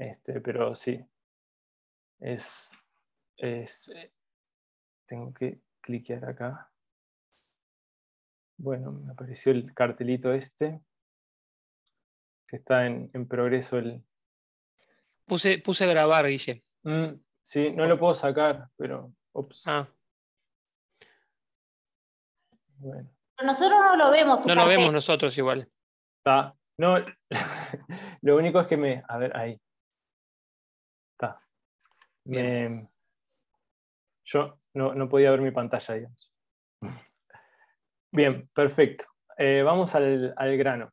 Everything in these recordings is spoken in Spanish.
Este, pero sí, es, es, eh, Tengo que cliquear acá. Bueno, me apareció el cartelito este, que está en, progreso el... Puse, puse a grabar, Guille. Mm, sí, no lo puedo sacar, pero... Ah. Bueno. nosotros no lo vemos. no lo vemos nosotros igual. Está. No, lo único es que me... A ver, ahí. Eh, yo no, podía ver mi pantalla, Bien, perfecto. Eh, vamos al, grano.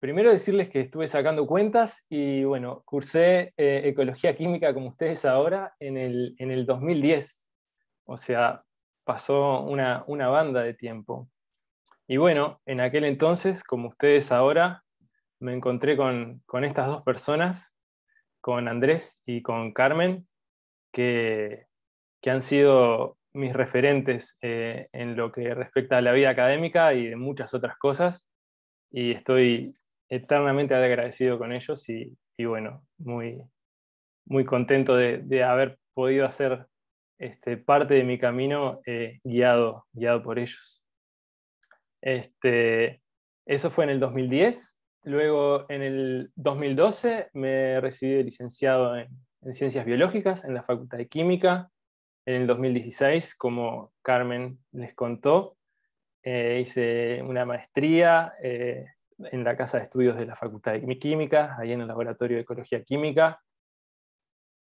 Primero decirles que estuve sacando cuentas y bueno, cursé eh, ecología química como ustedes ahora en el, 2010. O sea, pasó una, banda de tiempo. Y bueno, en aquel entonces, como ustedes ahora, me encontré con, estas dos personas, con Andrés y con Carmen, que, han sido mis referentes eh, en lo que respecta a la vida académica y de muchas otras cosas. Y estoy eternamente agradecido con ellos y, bueno, muy, contento de, haber podido hacer este, parte de mi camino eh, guiado, guiado por ellos. Este, eso fue en el 2010. Luego, en el 2012, me recibí de licenciado en, Ciencias Biológicas en la Facultad de Química. En el 2016, como Carmen les contó, eh, hice una maestría eh, en la Casa de Estudios de la Facultad de Química, ahí en el Laboratorio de Ecología Química.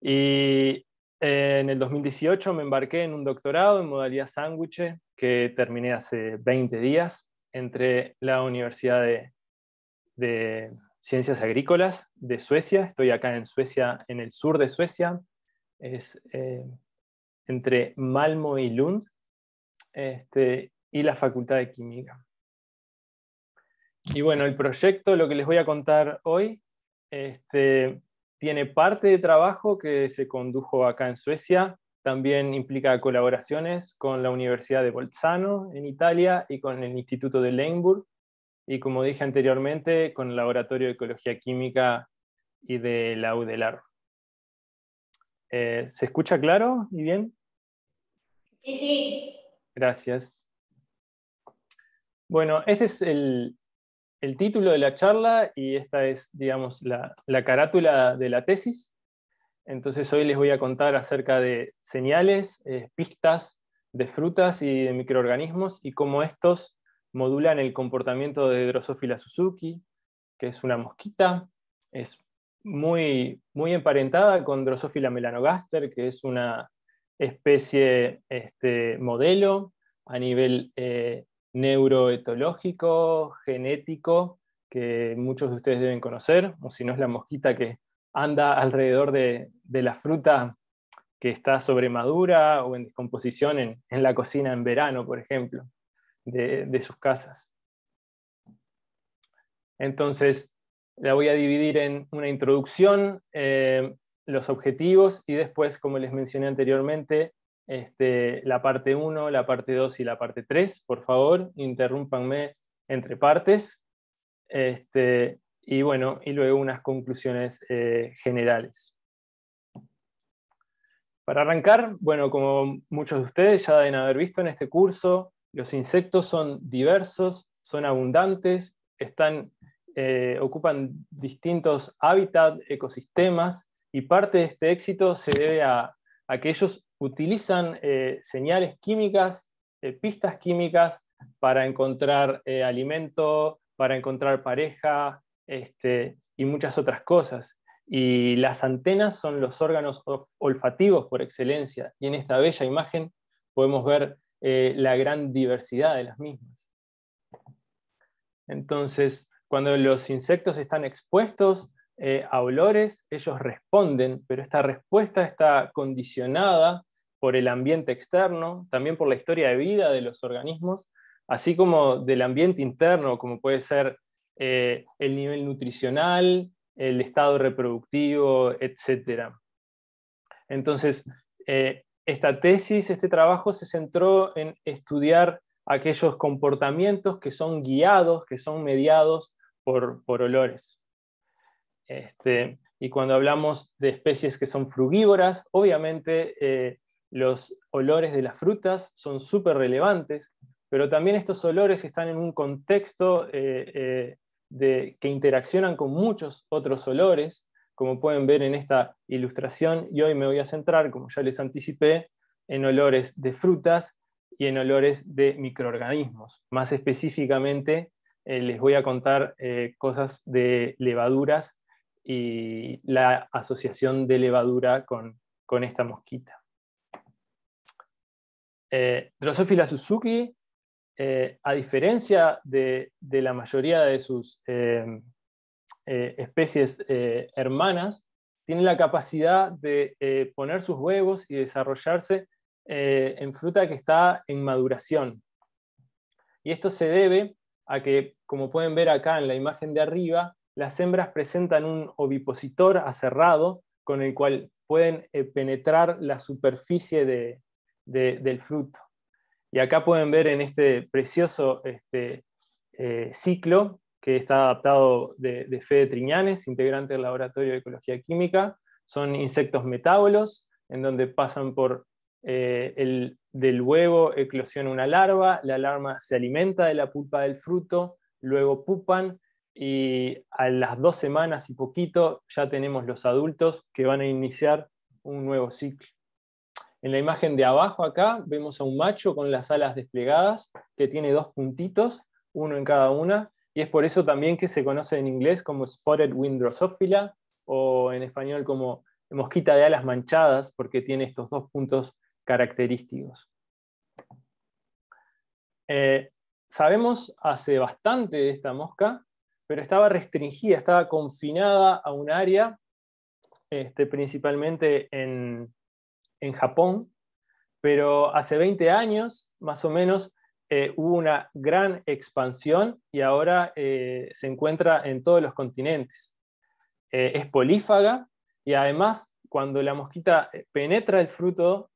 Y eh, en el 2018 me embarqué en un doctorado en modalidad sándwich que terminé hace 20 días entre la Universidad de, Ciencias Agrícolas de Suecia. Estoy acá en Suecia, en el sur de Suecia. Es eh, entre Malmo y Lund. Este, y la Facultad de Química. Y bueno, el proyecto, lo que les voy a contar hoy, este, tiene parte de trabajo que se condujo acá en Suecia también implica colaboraciones con la Universidad de Bolzano en Italia y con el Instituto de Leinburg y, como dije anteriormente, con el Laboratorio de Ecología Química y de la UDELAR. Eh, ¿Se escucha claro y bien? Sí, sí. Gracias. Bueno, este es el, título de la charla y esta es, digamos, la carátula de la tesis. Entonces hoy les voy a contar acerca de señales, eh, pistas de frutas y de microorganismos y cómo estos modulan el comportamiento de Drosophila suzuki, que es una mosquita, es muy, muy emparentada con Drosophila melanogaster, que es una especie este, modelo a nivel eh, neuroetológico, genético, que muchos de ustedes deben conocer, o si no es la mosquita que anda alrededor de, la fruta que está sobremadura o en descomposición en, la cocina en verano, por ejemplo, de, sus casas. Entonces, la voy a dividir en una introducción, eh, los objetivos y después, como les mencioné anteriormente, este, la parte 1, la parte 2 y la parte 3. Por favor, interrúmpanme entre partes. Este, y bueno, y luego unas conclusiones eh, generales. Para arrancar, bueno, como muchos de ustedes ya deben haber visto en este curso, los insectos son diversos, son abundantes, eh, ocupan distintos hábitats, ecosistemas, y parte de este éxito se debe a, que ellos utilizan eh, señales químicas, pistas químicas, para encontrar alimento, para encontrar pareja, este, y muchas otras cosas. Y las antenas son los órganos olfativos por excelencia, y en esta bella imagen podemos ver eh, la gran diversidad de las mismas. Entonces, cuando los insectos están expuestos eh, a olores, ellos responden, pero esta respuesta está condicionada por el ambiente externo, también por la historia de vida de los organismos, así como del ambiente interno, como puede ser eh, el nivel nutricional, el estado reproductivo, etc. Entonces, eh, esta tesis, este trabajo se centró en estudiar aquellos comportamientos que son guiados, que son mediados por, olores. Este, y cuando hablamos de especies que son frugívoras, obviamente eh, los olores de las frutas son súper relevantes, pero también estos olores están en un contexto de, que interaccionan con muchos otros olores, como pueden ver en esta ilustración, y hoy me voy a centrar, como ya les anticipé, en olores de frutas y en olores de microorganismos. Más específicamente, eh, les voy a contar eh, cosas de levaduras y la asociación de levadura con, esta mosquita. Eh, Drosophila Suzuki eh, a diferencia de, la mayoría de sus eh, eh, especies hermanas, tiene la capacidad de poner sus huevos y desarrollarse en fruta que está en maduración. Y esto se debe a que, como pueden ver acá en la imagen de arriba, las hembras presentan un ovipositor aserrado con el cual pueden penetrar la superficie del fruto. Y acá pueden ver en este precioso este, eh, ciclo que está adaptado de, de Fede Triñanes, integrante del Laboratorio de Ecología Química. Son insectos metábolos, en donde pasan por eh, el, del huevo, eclosiona una larva, la larva se alimenta de la pulpa del fruto, luego pupan, y a las dos semanas y poquito ya tenemos los adultos que van a iniciar un nuevo ciclo. En la imagen de abajo acá vemos a un macho con las alas desplegadas que tiene dos puntitos, uno en cada una, y es por eso también que se conoce en inglés como Spotted drosophila, o en español como mosquita de alas manchadas porque tiene estos dos puntos característicos. Eh, sabemos hace bastante de esta mosca, pero estaba restringida, estaba confinada a un área, este, principalmente en, en Japón, pero hace 20 años más o menos eh, hubo una gran expansión y ahora eh, se encuentra en todos los continentes. Eh, es polífaga y además cuando la mosquita penetra el fruto,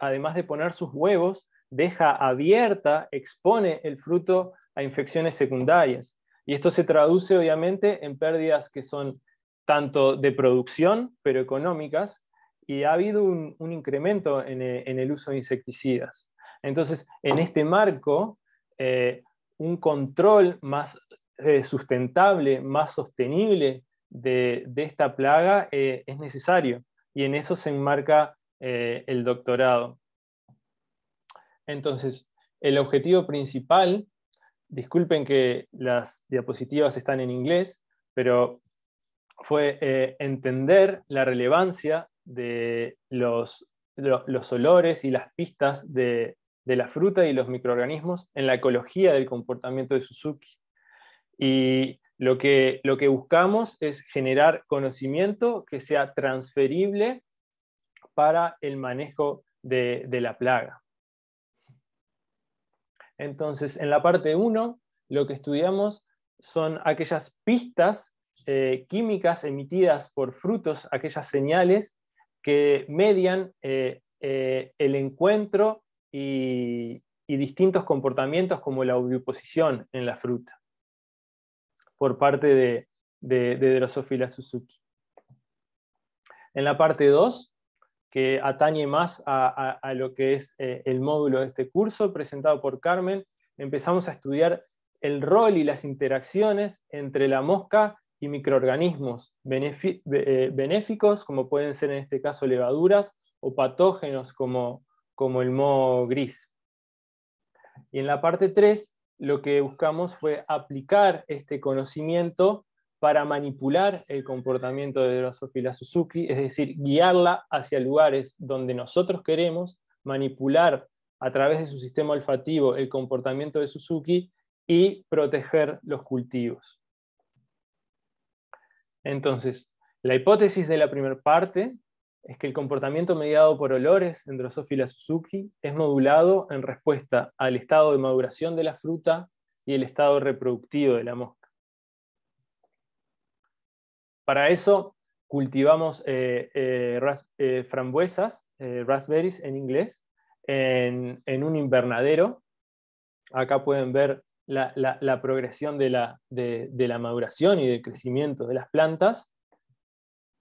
además de poner sus huevos, deja abierta, expone el fruto a infecciones secundarias. Y esto se traduce obviamente en pérdidas que son tanto de producción, pero económicas, y ha habido un, incremento e, en, el uso de insecticidas. Entonces, en este marco, eh, un control más eh, sustentable, más sostenible de, esta plaga eh, es necesario. Y en eso se enmarca el doctorado. Entonces, el objetivo principal, disculpen que las diapositivas están en inglés, pero fue entender la relevancia de los, olores y las pistas de, la fruta y los microorganismos en la ecología del comportamiento de Suzuki. Y lo que, buscamos es generar conocimiento que sea transferible para el manejo de, la plaga. Entonces, en la parte 1, lo que estudiamos son aquellas pistas eh, químicas emitidas por frutos, aquellas señales que median eh, eh, el encuentro y, distintos comportamientos como la oviposición en la fruta por parte de, Drosophila Suzuki. En la parte 2, que atañe más a, lo que es eh, el módulo de este curso presentado por Carmen, empezamos a estudiar el rol y las interacciones entre la mosca microorganismos eh, benéficos, como pueden ser en este caso levaduras, o patógenos como, como el moho gris. Y en la parte 3, lo que buscamos fue aplicar este conocimiento para manipular el comportamiento de Drosophila Suzuki, es decir, guiarla hacia lugares donde nosotros queremos, manipular a través de su sistema olfativo el comportamiento de Suzuki y proteger los cultivos. Entonces, la hipótesis de la primera parte es que el comportamiento mediado por olores en Drosophila Suzuki es modulado en respuesta al estado de maduración de la fruta y el estado reproductivo de la mosca. Para eso cultivamos eh, eh, eh, frambuesas, raspberries en inglés, en, un invernadero. Acá pueden ver la, progresión de la, maduración y del crecimiento de las plantas.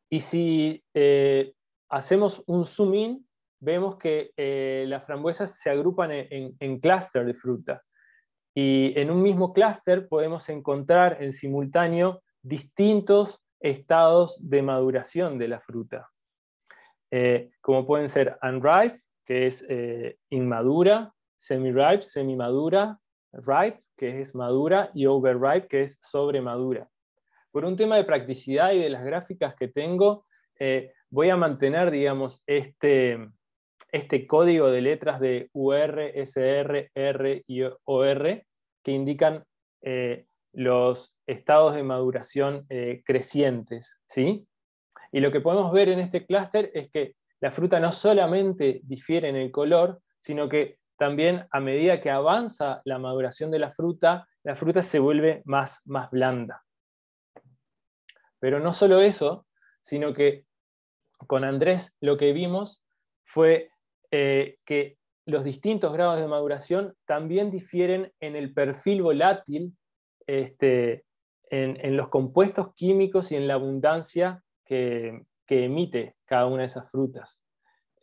Y si eh, hacemos un zoom in, vemos que eh, las frambuesas se agrupan en, en, clúster de fruta. Y en un mismo clúster podemos encontrar en simultáneo distintos estados de maduración de la fruta, eh, como pueden ser unripe, que es inmadura, semi-ripe, semimadura, ripe, que es madura, y overripe, que es sobremadura. Por un tema de practicidad y de las gráficas que tengo, eh, voy a mantener, digamos, este, este código de letras de UR, SR, R y OR, que indican eh, los estados de maduración eh, crecientes. ¿sí? Y lo que podemos ver en este clúster es que la fruta no solamente difiere en el color, sino que también a medida que avanza la maduración de la fruta, la fruta se vuelve más, más blanda. Pero no solo eso, sino que con Andrés lo que vimos fue eh, que los distintos grados de maduración también difieren en el perfil volátil, este, en, los compuestos químicos y en la abundancia que emite cada una de esas frutas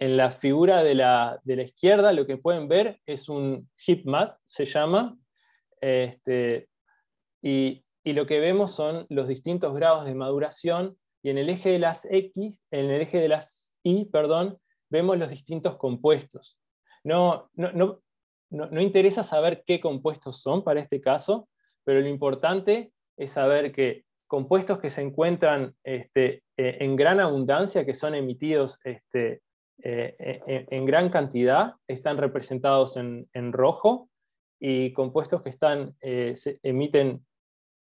en la figura de la, izquierda lo que pueden ver es un map, se llama, este, y, lo que vemos son los distintos grados de maduración, y en el eje de las X, en el eje de las Y, perdón, vemos los distintos compuestos. No, no, interesa saber qué compuestos son para este caso, pero lo importante es saber que compuestos que se encuentran este, e, en gran abundancia, que son emitidos este, eh, en, gran cantidad, están representados en, en rojo y compuestos que están, eh, emiten,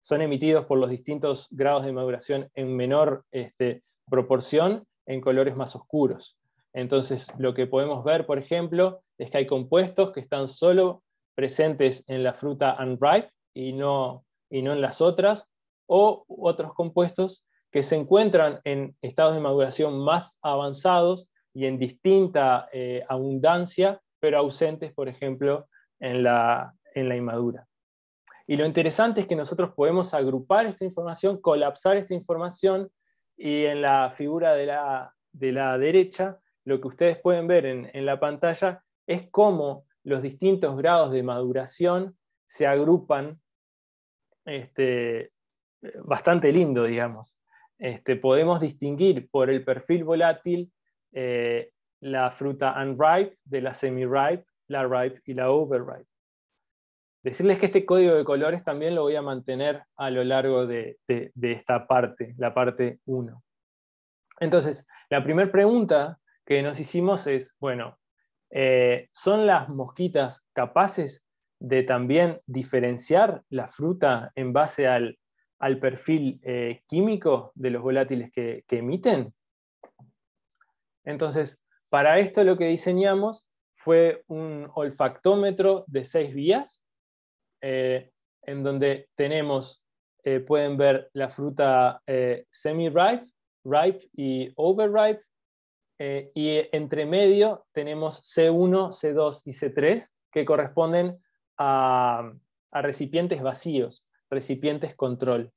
son emitidos por los distintos grados de maduración en menor este, proporción en colores más oscuros. Entonces, lo que podemos ver, por ejemplo, es que hay compuestos que están solo presentes en la fruta unripe y no, y no en las otras, o otros compuestos que se encuentran en estados de maduración más avanzados y en distinta eh, abundancia, pero ausentes, por ejemplo, en la, inmadura. Y lo interesante es que nosotros podemos agrupar esta información, colapsar esta información, y en la figura de la, derecha, lo que ustedes pueden ver en, en la pantalla es cómo los distintos grados de maduración se agrupan este, bastante lindo, digamos. Este, podemos distinguir por el perfil volátil eh, la fruta unripe, de la semi-ripe, la ripe y la overripe. Decirles que este código de colores también lo voy a mantener a lo largo de, esta parte, la parte 1. Entonces, la primera pregunta que nos hicimos es, bueno, eh, ¿son las mosquitas capaces de también diferenciar la fruta en base al, perfil eh, químico de los volátiles que emiten? Entonces, para esto lo que diseñamos fue un olfactómetro de seis vías, eh, en donde tenemos, eh, pueden ver la fruta eh, semi-ripe, ripe y overripe, y entre medio tenemos C1, C2 y C3, que corresponden a recipientes vacíos, recipientes control.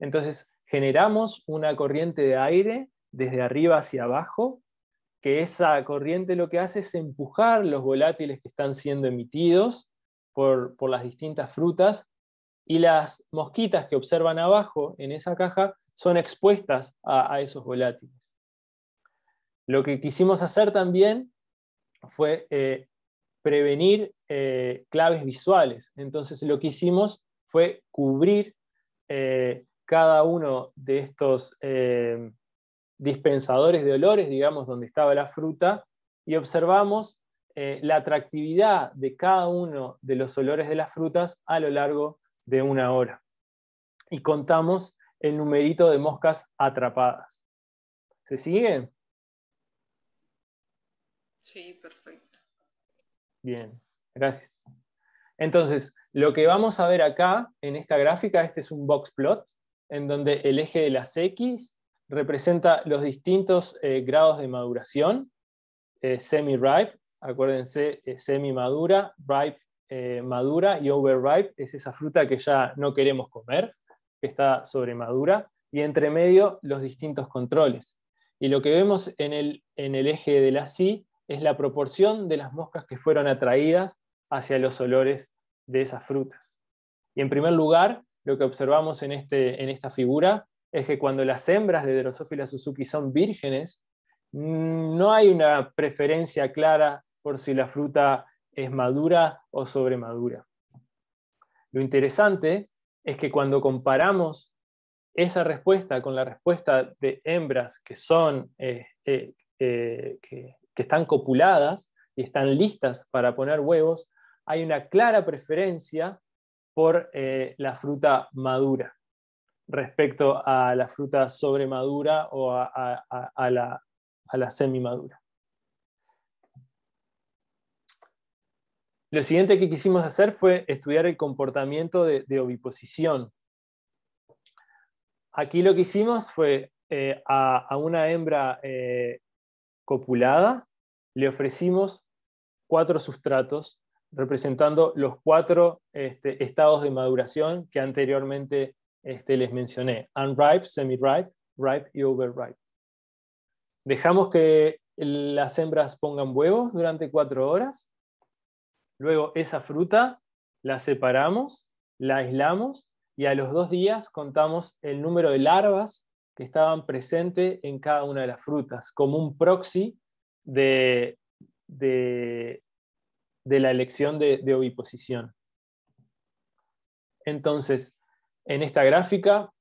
Entonces, generamos una corriente de aire desde arriba hacia abajo esa corriente lo que hace es empujar los volátiles que están siendo emitidos por, las distintas frutas y las mosquitas que observan abajo en esa caja son expuestas a, esos volátiles. Lo que quisimos hacer también fue eh, prevenir eh, claves visuales. Entonces lo que hicimos fue cubrir eh, cada uno de estos, dispensadores de olores, digamos, donde estaba la fruta, y observamos eh, la atractividad de cada uno de los olores de las frutas a lo largo de una hora. Y contamos el numerito de moscas atrapadas. ¿Se sigue? Sí, perfecto. Bien, gracias. Entonces, lo que vamos a ver acá en esta gráfica, este es un box plot, en donde el eje de las X representa los distintos eh, grados de maduración, eh, semi-ripe, acuérdense, eh, semi-madura, ripe, madura y overripe, es esa fruta que ya no queremos comer, que está sobremadura, y entre medio los distintos controles. Y lo que vemos en el, eje de la sí es la proporción de las moscas que fueron atraídas hacia los olores de esas frutas. Y en primer lugar, lo que observamos en, este, en esta figura es que cuando las hembras de Drosophila suzuki son vírgenes, mm, no hay una preferencia clara por si la fruta es madura o sobremadura. Lo interesante es que cuando comparamos esa respuesta con la respuesta de hembras que son eh, eh, eh, que, están copuladas y están listas para poner huevos, hay una clara preferencia por la fruta madura respecto a la fruta sobremadura o a, la, semi semimadura. Lo siguiente que quisimos hacer fue estudiar el comportamiento de, oviposición. Aquí lo que hicimos fue eh, a, una hembra eh, copulada le ofrecimos cuatro sustratos representando los cuatro este, estados de maduración que anteriormente este, les mencioné, unripe, semi-ripe, ripe y overripe. Dejamos que las hembras pongan huevos durante cuatro horas, luego esa fruta la separamos, la aislamos y a los dos días contamos el número de larvas que estaban presentes en cada una de las frutas, como un proxy de, la elección de oviposición. Entonces, en esta gráfica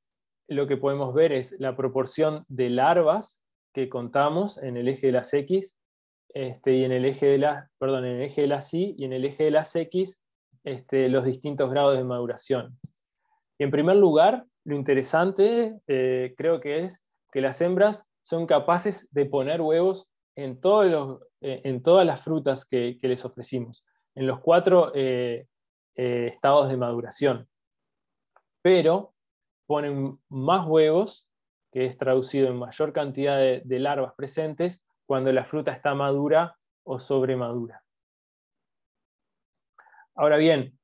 lo que podemos ver es la proporción de larvas que contamos en el eje de las X este, y en el eje de las, perdón, en el eje de las Y y en el eje de las X este, los distintos grados de maduración. Y en primer lugar, lo interesante eh, creo que es que las hembras son capaces de poner huevos en, eh, todas las frutas que, les ofrecimos, en los cuatro eh, estados de maduración pero ponen más huevos, que es traducido en mayor cantidad de, larvas presentes, cuando la fruta está madura o sobremadura. Ahora bien,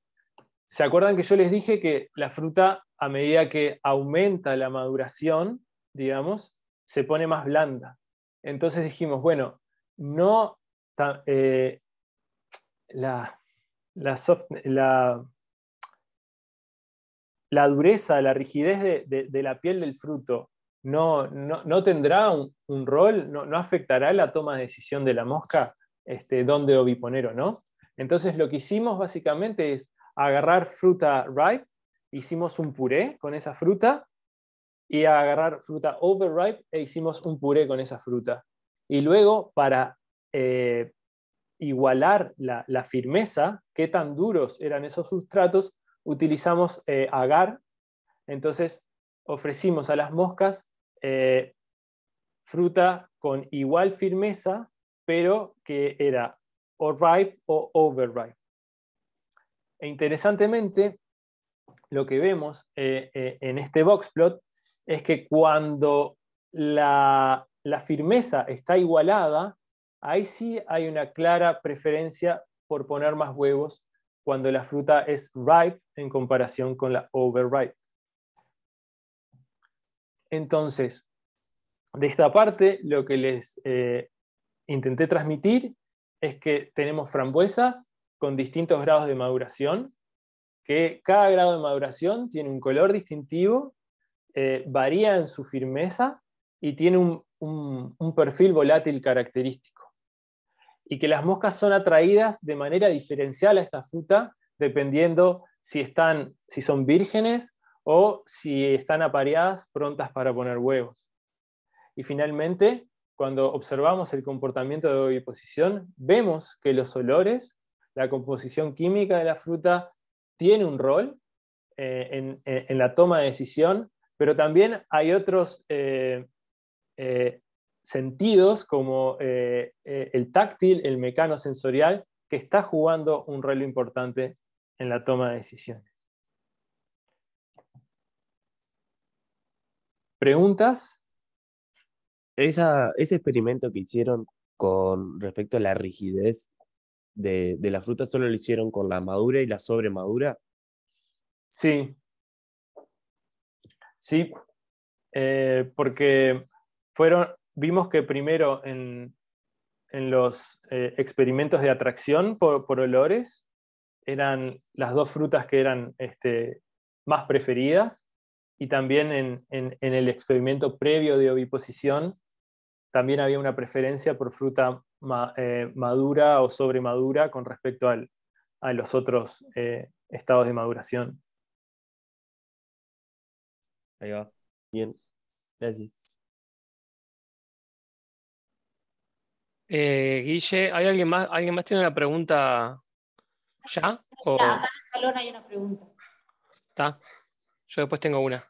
¿se acuerdan que yo les dije que la fruta, a medida que aumenta la maduración, digamos, se pone más blanda? Entonces dijimos, bueno, no eh, la, soft, la, la dureza, la rigidez de, la piel del fruto no, no, tendrá un, rol, no, no, afectará la toma de decisión de la mosca, este, dónde oviponer o no. Entonces lo que hicimos básicamente es agarrar fruta ripe, hicimos un puré con esa fruta, y agarrar fruta overripe e hicimos un puré con esa fruta. Y luego para eh, igualar la, firmeza, qué tan duros eran esos sustratos, utilizamos eh, agar, entonces ofrecimos a las moscas eh, fruta con igual firmeza, pero que era o ripe o overripe. E interesantemente, lo que vemos eh, en este boxplot es que cuando la, firmeza está igualada, ahí sí hay una clara preferencia por poner más huevos cuando la fruta es ripe en comparación con la overripe. Entonces, de esta parte, lo que les eh, intenté transmitir es que tenemos frambuesas con distintos grados de maduración, que cada grado de maduración tiene un color distintivo, eh, varía en su firmeza y tiene un perfil volátil característico y que las moscas son atraídas de manera diferencial a esta fruta dependiendo si, están, si son vírgenes o si están apareadas prontas para poner huevos. Y finalmente, cuando observamos el comportamiento de oviposición, vemos que los olores, la composición química de la fruta, tiene un rol eh, en, la toma de decisión, pero también hay otros eh, eh, sentidos como eh, eh, el táctil, el mecano sensorial, que está jugando un rol importante en la toma de decisiones. ¿Preguntas? ese experimento que hicieron con respecto a la rigidez de, de la fruta, ¿solo lo hicieron con la madura y la sobremadura? Sí. Sí, eh, porque fueron vimos que primero en, los eh, experimentos de atracción por, olores eran las dos frutas que eran este, más preferidas y también en, el experimento previo de oviposición también había una preferencia por fruta eh, madura o sobremadura con respecto a los otros eh, estados de maduración. Ahí va. Bien. Gracias. Eh, Guille, ¿hay alguien más? ¿Alguien más tiene una pregunta ya? ¿O... en el salón hay una pregunta. Está. Yo después tengo una.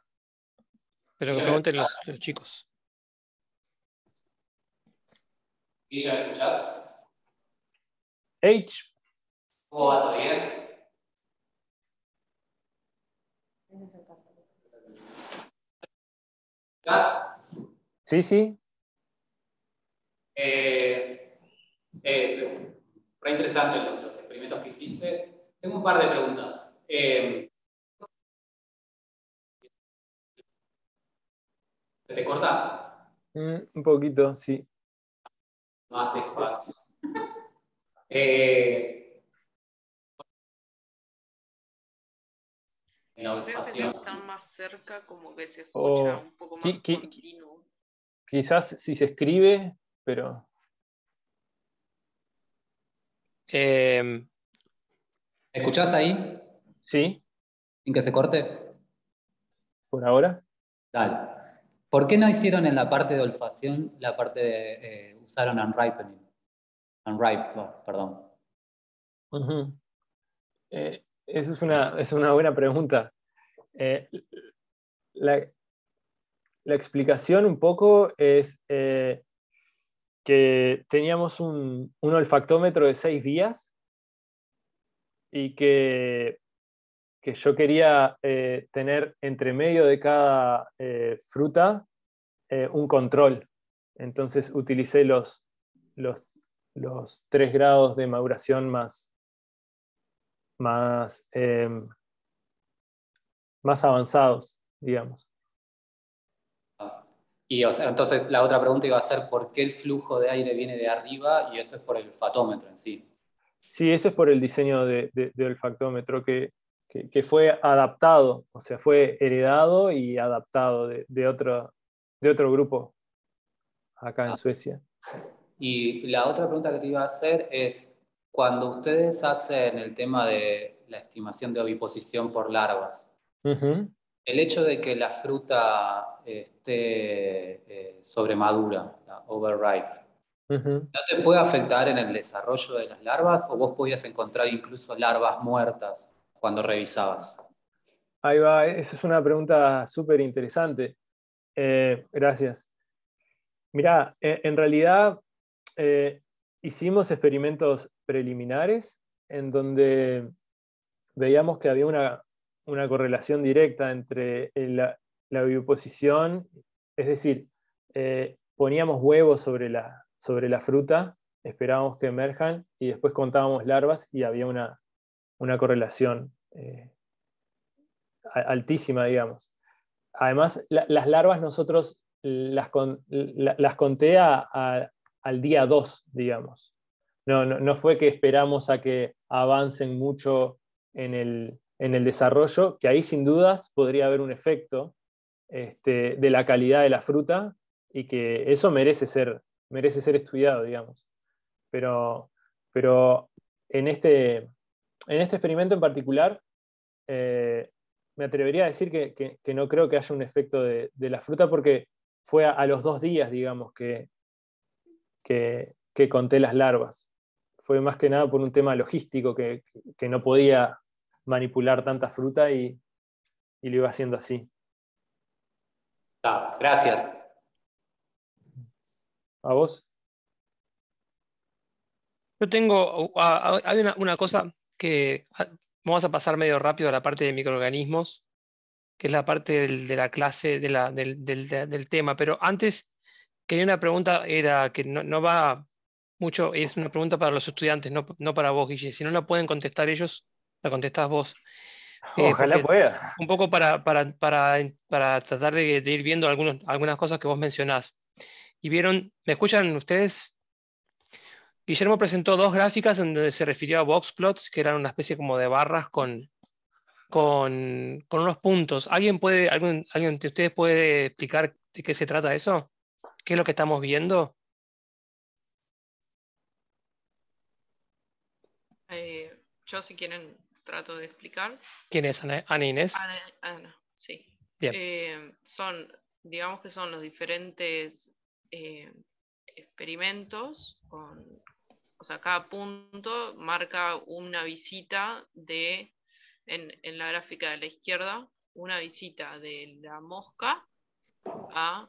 Pero que pregunten los, chicos. Guille, ¿me escuchás? H. ¿Cómo va? ¿Todo bien? ¿Estás? Sí, sí. Eh, eh, re interesante los, experimentos que hiciste. Tengo un par de preguntas. Eh, ¿Se te corta? Mm, un poquito, sí. Más despacio. eh, Creo que no están más cerca, como que se oh, escucha un poco más Quizás si se escribe, pero... Em, escuchás ahí? Sí. ¿Sin que se corte? ¿Por ahora? Dale. ¿Por qué no hicieron en la parte de olfacción la parte de... Eh, usaron unripening? Unripe, oh, perdón. Esa eh, eso es una, buena pregunta. Eh, la, explicación un poco es que teníamos un, olfactómetro de seis días y que, yo quería eh, tener entre medio de cada eh, fruta eh, un control. Entonces utilicé los, los, tres grados de maduración más, más, em, más avanzados, digamos. Y entonces la otra pregunta iba a ser por qué el flujo de aire viene de arriba y eso es por el fatómetro en sí. Sí, eso es por el diseño de, del factómetro que, que, fue adaptado, o sea, fue heredado y adaptado de, otro, de otro grupo acá en ah. Suecia. Y la otra pregunta que te iba a hacer es, cuando ustedes hacen el tema de la estimación de oviposición por larvas, el hecho de que la fruta esté eh, sobremadura, overripe, ¿no te puede afectar en el desarrollo de las larvas o vos podías encontrar incluso larvas muertas cuando revisabas? Ahí va, esa es una pregunta súper interesante. Eh, gracias. Mirá, e, en realidad eh, hicimos experimentos preliminares en donde veíamos que había una, una correlación directa entre eh, la, bioposición, es decir, eh, poníamos huevos sobre la, sobre la fruta, esperábamos que emerjan y después contábamos larvas y había una, correlación eh, altísima, digamos. Además, las larvas nosotros las, las conté al día 2, digamos. No, no, no, fue que esperamos a que avancen mucho en el, en el desarrollo, que ahí sin dudas podría haber un efecto este, de la calidad de la fruta y que eso merece ser, merece ser estudiado, digamos. Pero, pero en, este, en este experimento en particular, eh, me atrevería a decir que, no creo que haya un efecto de, la fruta porque fue a, los dos días, digamos, que, que, conté las larvas. Fue más que nada por un tema logístico que no podía manipular tanta fruta y, lo iba haciendo así. Ah, gracias. ¿A vos? Yo tengo, uh, ah, ah, hay una, cosa que vamos a pasar medio rápido a la parte de microorganismos, que es la parte de la clase, de la, del, tema, pero antes quería una pregunta, era que no, va mucho, es una pregunta para los estudiantes, no, no para vos, Guille, si no la pueden contestar ellos, la contestás vos. Eh, Ojalá pueda. Un poco para, para, tratar de, ir viendo algunas cosas que vos mencionás. Y vieron, ¿me escuchan ustedes? Guillermo presentó dos gráficas donde se refirió a boxplots, que eran una especie como de barras con, con, unos puntos. ¿Alguien, puede, ¿Alguien de ustedes puede explicar de qué se trata eso? ¿Qué es lo que estamos viendo? Eh, yo si quieren trato de explicar. ¿Quién es Ana, Inés? sí. Eh, son, digamos que son los diferentes eh, experimentos con, o sea, cada punto marca una visita de, en, la gráfica de la izquierda, una visita de la mosca a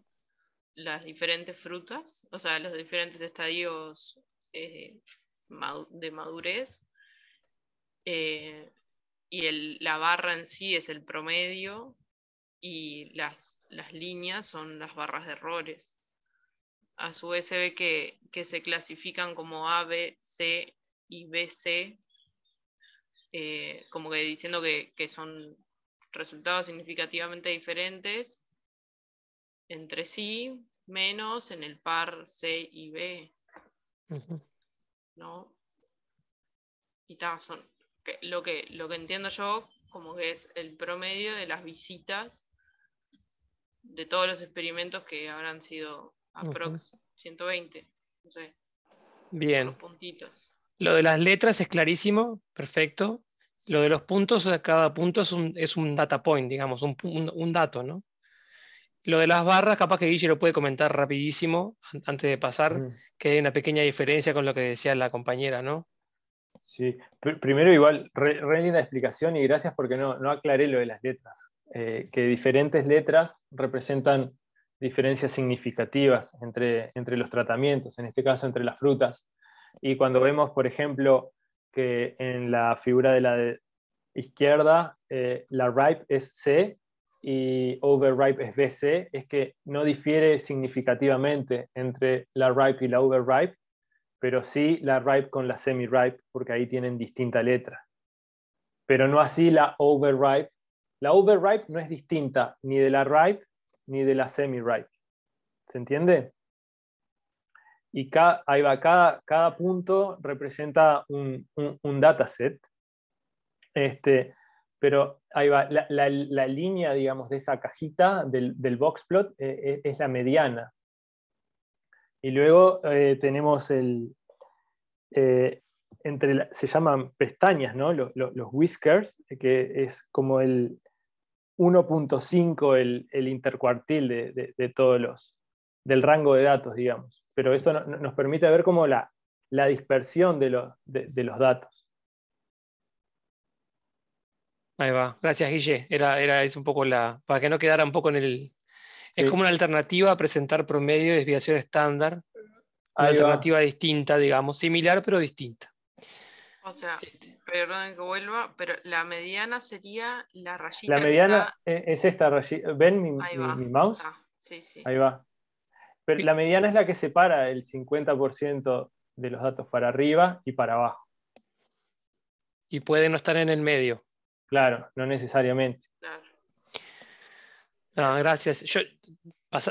las diferentes frutas, o sea, los diferentes estadios eh, de madurez eh, y la barra en sí es el promedio y las, líneas son las barras de errores. A su vez se ve que, se clasifican como A, B, C y BC, eh, como que diciendo que, son resultados significativamente diferentes entre sí, menos en el par C y B. ¿No? Y son, lo, que, entiendo yo como que es el promedio de las visitas de todos los experimentos que habrán sido aprox 120, Bien. Lo de las letras es clarísimo, perfecto. Lo de los puntos, cada punto es un, data point, digamos, un, dato, ¿no? Lo de las barras, capaz que Guille lo puede comentar rapidísimo antes de pasar, que hay una pequeña diferencia con lo que decía la compañera, ¿no? Sí, primero igual, re, linda explicación y gracias porque no, no aclaré lo de las letras, eh, que diferentes letras representan diferencias significativas entre, entre los tratamientos, en este caso entre las frutas. Y cuando vemos, por ejemplo, que en la figura de la izquierda, eh, la ripe es C y overripe es BC, es que no difiere significativamente entre la ripe y la overripe, pero sí la ripe con la semi-ripe, porque ahí tienen distinta letra. Pero no así la overripe. La overripe no es distinta ni de la ripe ni de la semi-ripe. ¿Se entiende? Y cada, ahí va, cada, punto representa un, dataset. Este, pero ahí va, la, línea, digamos, de esa cajita del, del boxplot eh, eh, es la mediana. Y luego eh, tenemos el, eh, entre se llaman pestañas, ¿no? Los, whiskers, que es como el 1.5, el, intercuartil de, todos los, del rango de datos, digamos. Pero eso nos permite ver como la, dispersión de los, datos. Ahí va, gracias Guille. Era, era es un poco la, para que no quedara un poco en el, es como una alternativa a presentar promedio y desviación estándar. alternativa distinta, digamos, similar pero distinta. O sea, perdón que vuelva, pero la mediana sería la rayita. La mediana e-, es esta rayita. ¿Ven mi, mouse? Ah, sí, sí. Ahí va. Pero la mediana es la que separa el 50% de los datos para arriba y para abajo. Y puede no estar en el medio. Claro, no necesariamente. Claro gracias. Yo,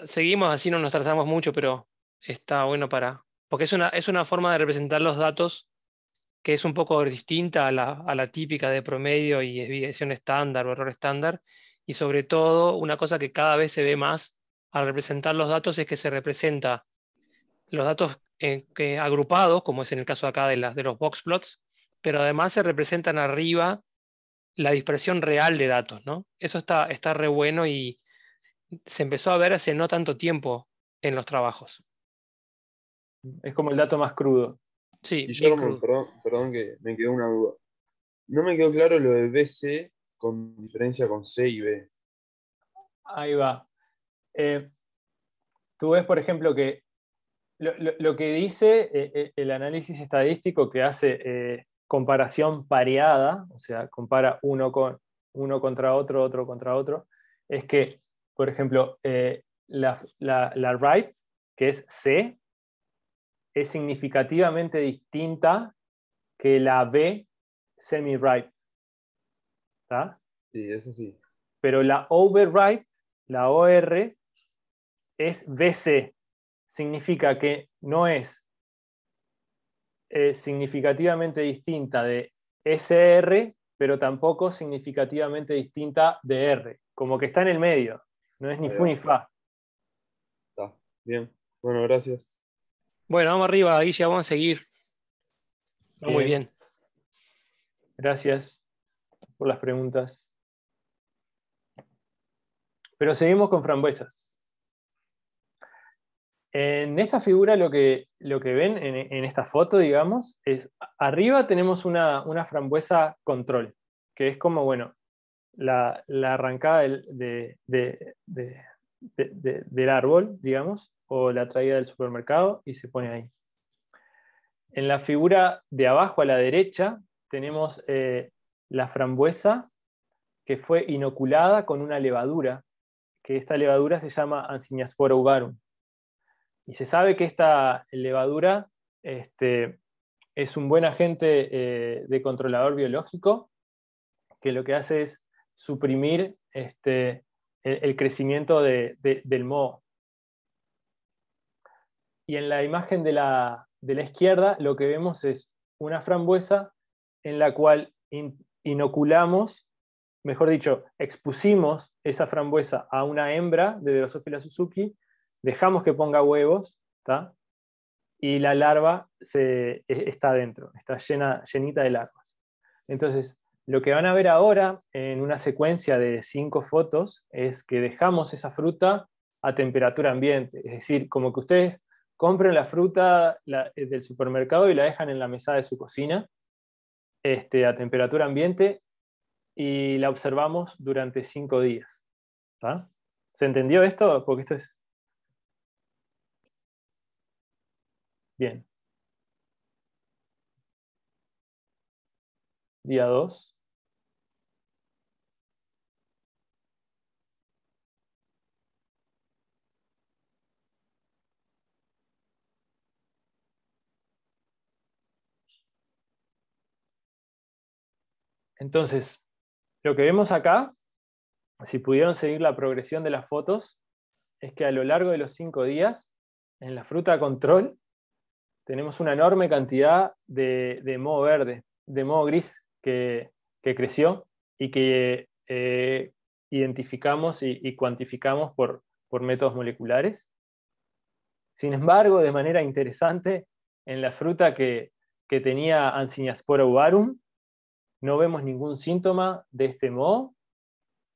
seguimos así, no nos trazamos mucho, pero está bueno para. Porque es una, es una forma de representar los datos que es un poco distinta a la, típica de promedio y desviación estándar o error estándar. Y sobre todo, una cosa que cada vez se ve más al representar los datos es que se representa los datos eh, que agrupados, como es en el caso acá de, las de los box plots, pero además se representan arriba la dispersión real de datos, ¿no? Eso está, está re bueno y, se empezó a ver hace no tanto tiempo en los trabajos. Es como el dato más crudo. Sí, Perdón, que me quedó una duda. No me quedó claro lo de BC con diferencia con C y B. Ahí va. Eh, tú ves, por ejemplo, que lo, que dice eh, eh, el análisis estadístico que hace comparación pareada, o sea, compara uno, con, uno contra otro, otro contra otro, es que por ejemplo, eh, la, la, right, que es C, es significativamente distinta que la B semi-ripe. ¿Está? Sí, eso sí. Pero la overripe, la OR, es BC. Significa que no es eh, significativamente distinta de SR, pero tampoco significativamente distinta de R. Como que está en el medio. No es ni fu ni fa. Está, bien. Bueno, gracias. Bueno, vamos arriba, ya vamos a seguir. muy bien. Gracias por las preguntas. Pero seguimos con frambuesas. En esta figura lo que, lo que ven en, esta foto, digamos, es arriba tenemos una frambuesa control, que es como, bueno, la, arrancada del, de, del árbol, digamos, o la traída del supermercado y se pone ahí. En la figura de abajo a la derecha tenemos eh, la frambuesa que fue inoculada con una levadura, que esta levadura se llama Anciniaspora Y se sabe que esta levadura este, es un buen agente eh, de controlador biológico, que lo que hace es suprimir este, el, crecimiento del moho. Y en la imagen de la, de la, izquierda lo que vemos es una frambuesa en la cual inoculamos, mejor dicho, expusimos esa frambuesa a una hembra de Drosophila Suzuki, dejamos que ponga huevos, está y la larva se, e, está dentro, está llena, llenita de larvas. Entonces, lo que van a ver ahora en una secuencia de cinco fotos es que dejamos esa fruta a temperatura ambiente, es decir, como que ustedes compren la fruta eh, del supermercado y la dejan en la mesa de su cocina este, a temperatura ambiente y la observamos durante cinco días. ¿Se entendió esto? Porque esto es... Bien. Día 2. Entonces, lo que vemos acá, si pudieron seguir la progresión de las fotos, es que a lo largo de los cinco días, en la fruta control, tenemos una enorme cantidad de, de moho verde, de moho gris que, creció y que eh, identificamos y, cuantificamos por, métodos moleculares. Sin embargo, de manera interesante, en la fruta que, tenía Ancinaspora uvarum, no vemos ningún síntoma de este moho.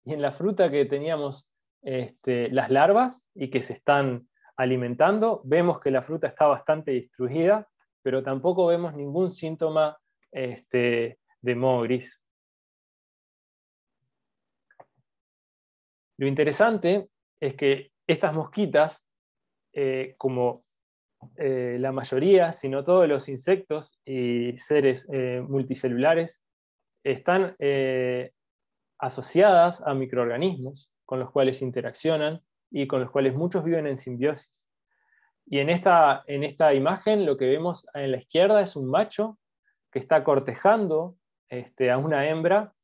Y en la fruta que teníamos este, las larvas y que se están alimentando, vemos que la fruta está bastante destruida, pero tampoco vemos ningún síntoma este, de moho gris. Lo interesante es que estas mosquitas, eh, como eh, la mayoría, sino todos los insectos y seres eh, multicelulares, están eh, asociadas a microorganismos con los cuales interaccionan y con los cuales muchos viven en simbiosis. Y en esta, en esta imagen lo que vemos en la izquierda es un macho que está cortejando este, a una hembra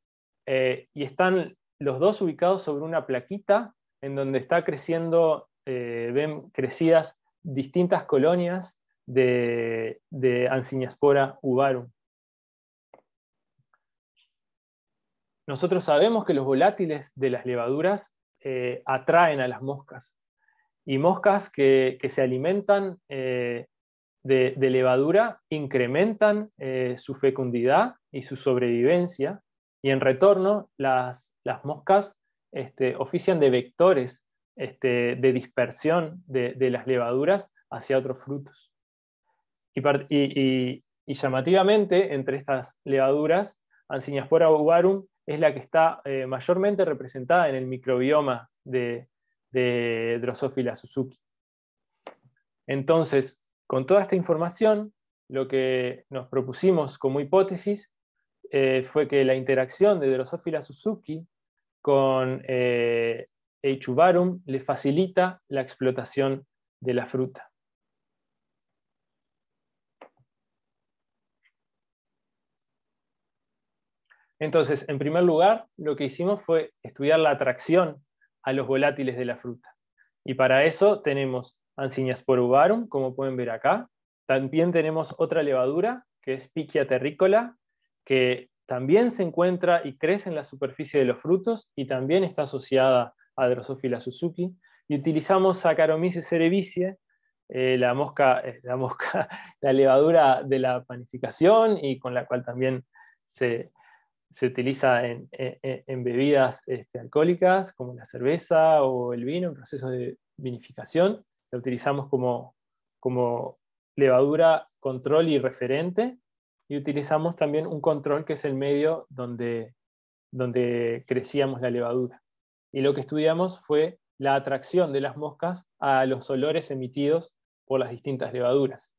eh, y están los dos ubicados sobre una plaquita en donde está creciendo, eh, ven crecidas distintas colonias de, de Anciniaspora uvarum. Nosotros sabemos que los volátiles de las levaduras eh, atraen a las moscas y moscas que, se alimentan eh, de, levadura incrementan eh, su fecundidad y su sobrevivencia y en retorno las, moscas este, ofician de vectores este, de dispersión de, las levaduras hacia otros frutos. Y, llamativamente entre estas levaduras, Ancinaspora es la que está eh, mayormente representada en el microbioma de, Drosophila Suzuki. Entonces, con toda esta información, lo que nos propusimos como hipótesis eh, fue que la interacción de Drosophila Suzuki con eh, le facilita la explotación de la fruta. Entonces, en primer lugar, lo que hicimos fue estudiar la atracción a los volátiles de la fruta. Y para eso tenemos por porubarum, como pueden ver acá. También tenemos otra levadura, que es Piquia terricola, que también se encuentra y crece en la superficie de los frutos y también está asociada a Drosophila suzuki. Y utilizamos Saccharomyces cerevisiae, la, eh, la mosca, eh, la levadura de la panificación y con la cual también se, se utiliza en, bebidas este, alcohólicas como la cerveza o el vino, en proceso de vinificación. La utilizamos como, como levadura control y referente. Y utilizamos también un control que es el medio donde, donde crecíamos la levadura. Y lo que estudiamos fue la atracción de las moscas a los olores emitidos por las distintas levaduras.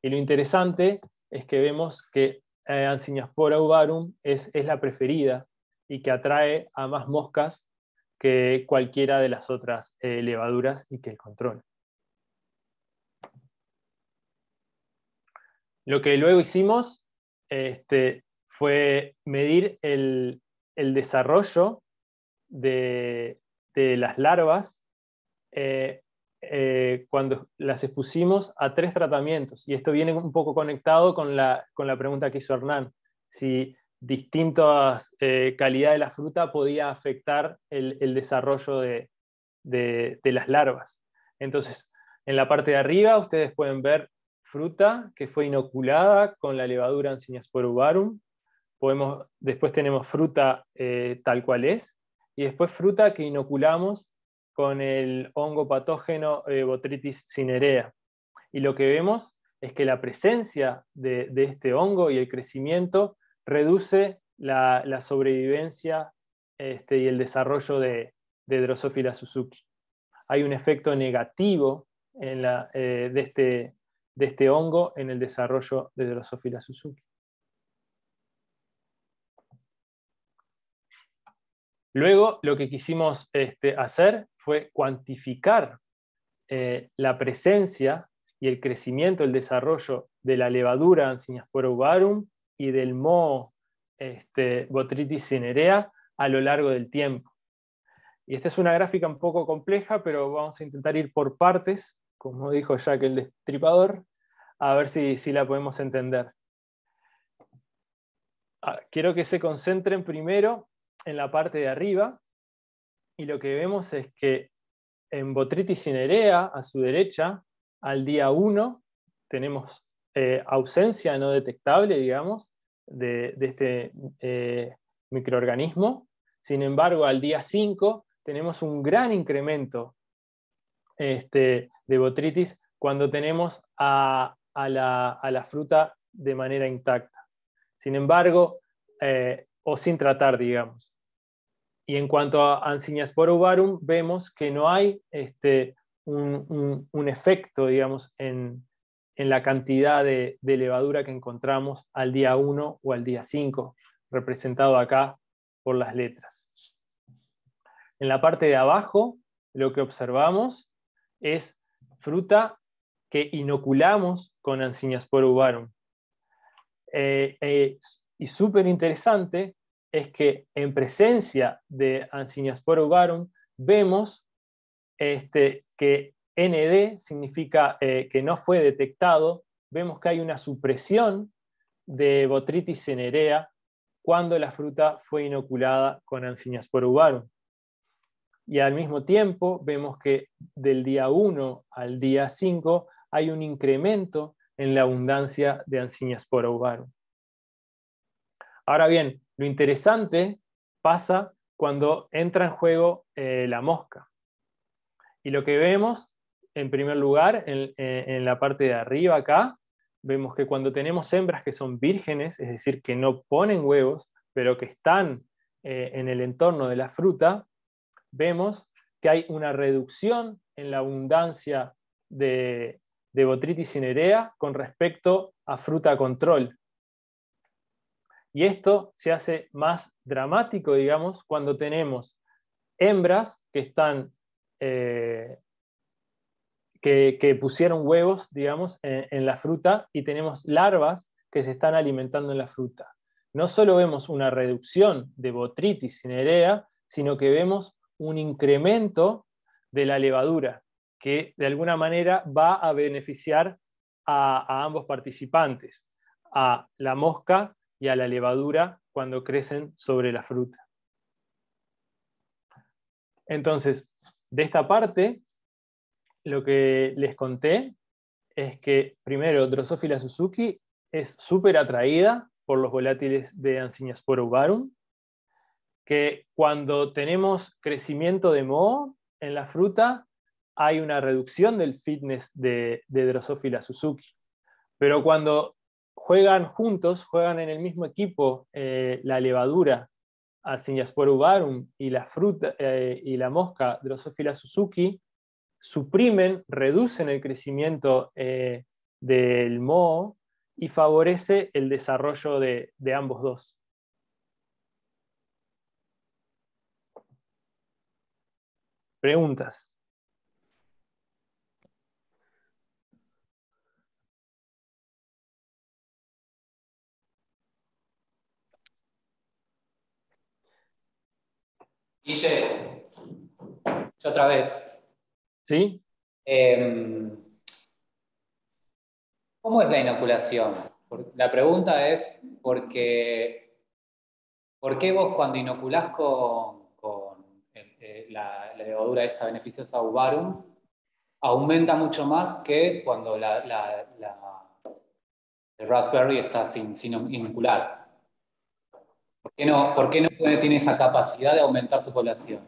Y lo interesante es que vemos que eh, uvarum es, es la preferida y que atrae a más moscas que cualquiera de las otras eh, levaduras y que el control. Lo que luego hicimos este, fue medir el, desarrollo de, las larvas eh, eh, cuando las expusimos a tres tratamientos, y esto viene un poco conectado con la, con la pregunta que hizo Hernán, si distintas eh, calidad de la fruta podía afectar el, el desarrollo de, de, las larvas. Entonces, en la parte de arriba ustedes pueden ver fruta que fue inoculada con la levadura en Podemos, después tenemos fruta eh, tal cual es, y después fruta que inoculamos con el hongo patógeno eh, Botrytis cinerea. Y lo que vemos es que la presencia de, este hongo y el crecimiento reduce la, sobrevivencia este, y el desarrollo de, Drosophila Suzuki. Hay un efecto negativo eh, de, este, de este hongo en el desarrollo de Drosophila Suzuki. Luego lo que quisimos este, hacer fue cuantificar eh, la presencia y el crecimiento, el desarrollo de la levadura Anciniaspora uvarum y del moho este, Botrytis cinerea a lo largo del tiempo. Y esta es una gráfica un poco compleja, pero vamos a intentar ir por partes, como dijo Jack el destripador, a ver si, si la podemos entender. Ah, quiero que se concentren primero en la parte de arriba y lo que vemos es que en botritis cinerea, a su derecha, al día 1, tenemos eh, ausencia no detectable, digamos, de, este eh, microorganismo. Sin embargo, al día 5 tenemos un gran incremento este, de botritis cuando tenemos a, la, a, la, fruta de manera intacta. Sin embargo, eh, o sin tratar, digamos. Y en cuanto a por uvarum, vemos que no hay este, un, efecto, digamos, en, la cantidad de, levadura que encontramos al día 1 o al día 5, representado acá por las letras. En la parte de abajo, lo que observamos es fruta que inoculamos con ansiñas por eh, eh, y súper interesante es que en presencia de por uvarum, vemos este, que ND significa eh, que no fue detectado, vemos que hay una supresión de Botrytis cenerea cuando la fruta fue inoculada con Anciniasporo uvarum. Y al mismo tiempo vemos que del día 1 al día 5 hay un incremento en la abundancia de por uvarum. Ahora bien, lo interesante pasa cuando entra en juego eh, la mosca. Y lo que vemos, en primer lugar, en, la parte de arriba acá, vemos que cuando tenemos hembras que son vírgenes, es decir, que no ponen huevos, pero que están eh, en el entorno de la fruta, vemos que hay una reducción en la abundancia de, de Botrytis cinerea con respecto a fruta control, y esto se hace más dramático, digamos, cuando tenemos hembras que están eh, que, pusieron huevos, digamos, en, la fruta y tenemos larvas que se están alimentando en la fruta. No solo vemos una reducción de botritis cinerea, sino que vemos un incremento de la levadura, que de alguna manera va a beneficiar a, a ambos participantes, a la mosca y a la levadura cuando crecen sobre la fruta. Entonces, de esta parte, lo que les conté es que, primero, Drosophila Suzuki es súper atraída por los volátiles de Ansiñaspora uvarum, que cuando tenemos crecimiento de moho en la fruta, hay una reducción del fitness de, de Drosophila Suzuki. Pero cuando juegan juntos, juegan en el mismo equipo eh, la levadura a y la fruta eh, y la mosca Drosophila Suzuki, suprimen, reducen el crecimiento eh, del moho y favorece el desarrollo de ambos dos. Preguntas. Guille, otra vez. ¿Sí? Em, ¿Cómo es la inoculación? La pregunta es ¿por qué vos cuando inoculás con, eh, eh, la, levadura esta beneficiosa uvarum aumenta mucho más que cuando el raspberry está sin, sin inocular? ¿Por qué no, tiene esa capacidad de aumentar su población?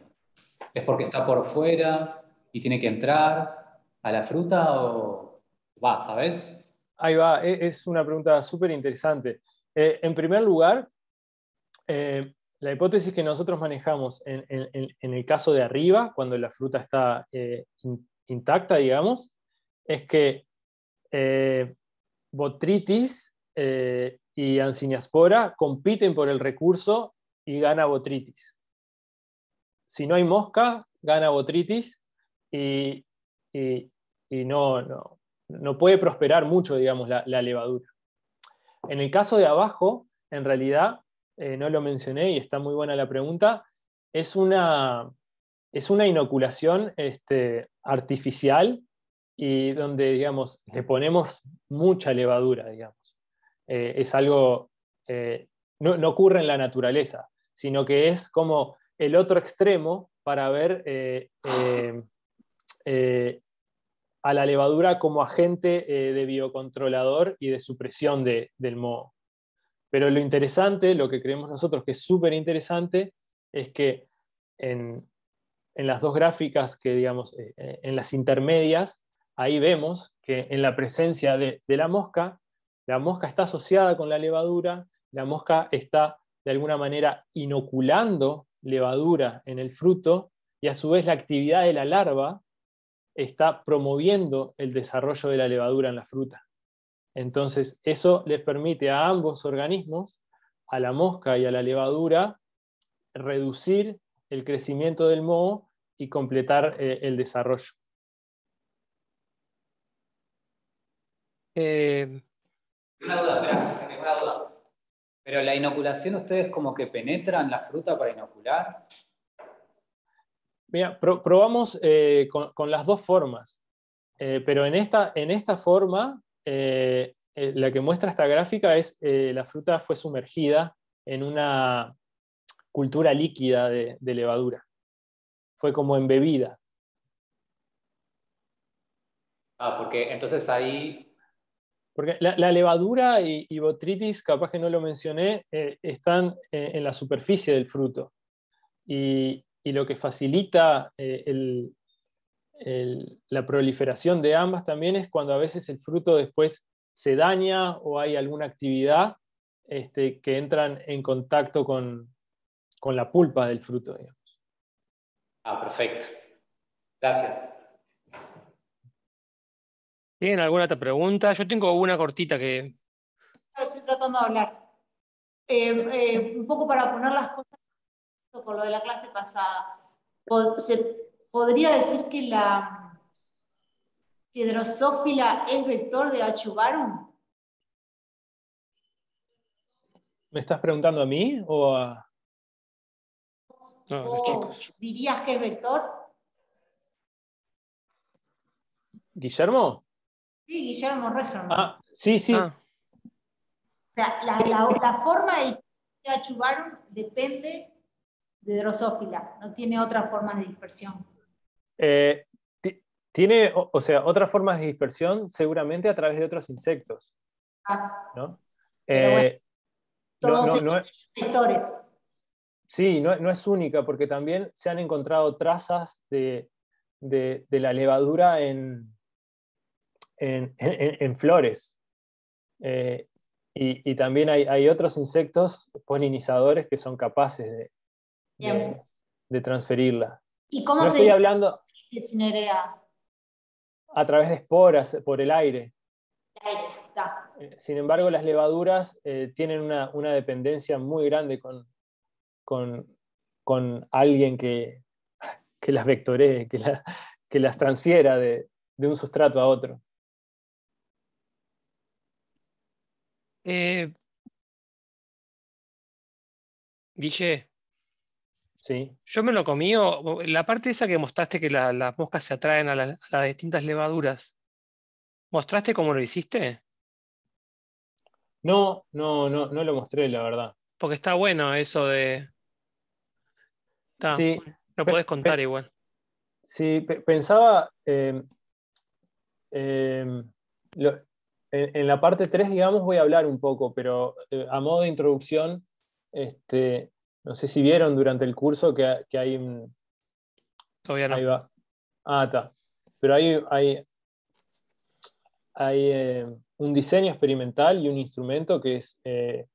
¿Es porque está por fuera y tiene que entrar a la fruta o va, sabes? Ahí va, e, es una pregunta súper interesante. Eh, en primer lugar, eh, la hipótesis que nosotros manejamos en, el caso de arriba, cuando la fruta está eh, intacta, digamos, es que botritis y Anciniaspora compiten por el recurso y gana Botritis. Si no hay mosca, gana Botritis y, no, no, puede prosperar mucho, digamos, la, levadura. En el caso de abajo, en realidad, eh, no lo mencioné y está muy buena la pregunta, es una, es una inoculación este, artificial y donde, digamos, le ponemos mucha levadura, digamos. Eh, es algo, eh, no, ocurre en la naturaleza, sino que es como el otro extremo para ver eh, a la levadura como agente de biocontrolador y de supresión del moho. Pero lo interesante, lo que creemos nosotros que es súper interesante, es que en, las dos gráficas que digamos, en las intermedias, ahí vemos que en la presencia de la mosca la mosca está asociada con la levadura, la mosca está de alguna manera inoculando levadura en el fruto y a su vez la actividad de la larva está promoviendo el desarrollo de la levadura en la fruta. Entonces, eso les permite a ambos organismos, a la mosca y a la levadura, reducir el crecimiento del moho y completar eh, el desarrollo. Eh, pero la inoculación, ¿ustedes como que penetran la fruta para inocular? Mira, probamos eh, con, las dos formas, eh, pero en esta, en esta forma, eh, la que muestra esta gráfica es la fruta fue sumergida en una cultura líquida de, de levadura. Fue como embebida. Ah, porque entonces ahí porque la, levadura y, botritis, capaz que no lo mencioné, eh, están eh, en la superficie del fruto. Y, lo que facilita eh, la proliferación de ambas también es cuando a veces el fruto después se daña o hay alguna actividad este, que entran en contacto con, la pulpa del fruto. Ah, perfecto. Gracias. ¿Tienen alguna otra pregunta? Yo tengo una cortita que... Estoy tratando de hablar. Eh, eh, un poco para poner las cosas con lo de la clase pasada. ¿Se podría decir que la hidrosófila es vector de Achubarum? ¿Me estás preguntando a mí o a...? No, chicos. ¿Dirías que es vector? ¿Guillermo? Sí, Guillermo ah, sí, sí. Ah. la, forma La, forma de depende de Drosófila, no tiene otras formas de dispersión. Eh, tiene, o, sea, otras formas de dispersión seguramente a través de otros insectos. ¿no? Sí, no, es única, porque también se han encontrado trazas de la levadura en, en, flores. Eh, y, también hay, otros insectos polinizadores que son capaces de, de, transferirla. ¿Y cómo se estoy hablando A través de esporas, por el aire. Eh, sin embargo, las levaduras eh, tienen una, dependencia muy grande con, con, alguien que, que, las vectoree, que, las transfiera de, un sustrato a otro. Eh, Guille. Sí. Yo me lo comí, la parte esa que mostraste que las moscas se atraen a, las distintas levaduras. ¿Mostraste cómo lo hiciste? No, no, no, no lo mostré, la verdad. Porque está bueno eso de. Está, sí. Lo podés contar igual. Sí, pensaba. Em, em, en, la parte 3, digamos, voy a hablar un poco, pero eh, a modo de introducción, este, no sé si vieron durante el curso que, hay Todavía no. Ah, está. Pero hay, hay, hay eh, un diseño experimental y un instrumento que es eh,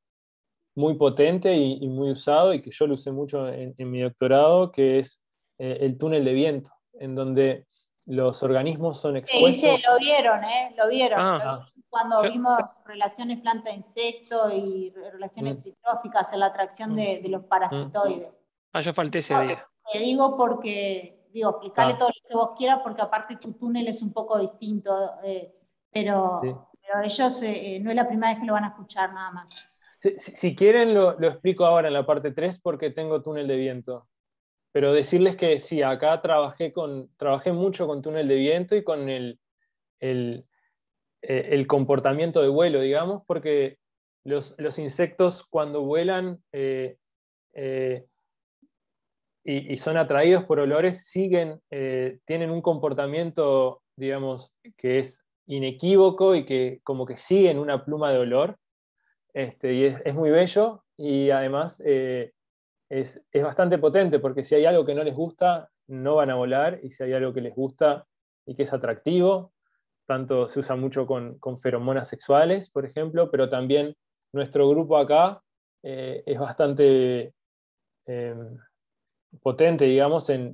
muy potente y, muy usado y que yo lo usé mucho en mi doctorado, que es el túnel de viento, en donde los organismos son expuestos. Sí, lo vieron, ¿eh? Lo vieron. Ah. Cuando vimos relaciones planta-insecto y relaciones mm. tritróficas en la atracción de, los mm. parasitoides. Ah, yo falté ese día. te digo porque, digo, explicale ah. todo lo que vos quieras, porque aparte tu túnel es un poco distinto, eh, pero, ellos eh, eh, no es la primera vez que lo van a escuchar nada más. Si, quieren, lo, lo explico ahora en la parte 3 porque tengo túnel de viento. Pero decirles que sí, acá trabajé, con, trabajé mucho con túnel de viento y con el, el, e, comportamiento de vuelo, digamos, porque los, insectos cuando vuelan eh, eh, y, son atraídos por olores, siguen, eh, tienen un comportamiento, digamos, que es inequívoco y que como que siguen una pluma de olor. Este, y es, muy bello y además es, bastante potente porque si hay algo que no les gusta, no van a volar y si hay algo que les gusta y que es atractivo, tanto se usa mucho con, feromonas sexuales, por ejemplo, pero también nuestro grupo acá eh, es bastante em, potente, digamos, en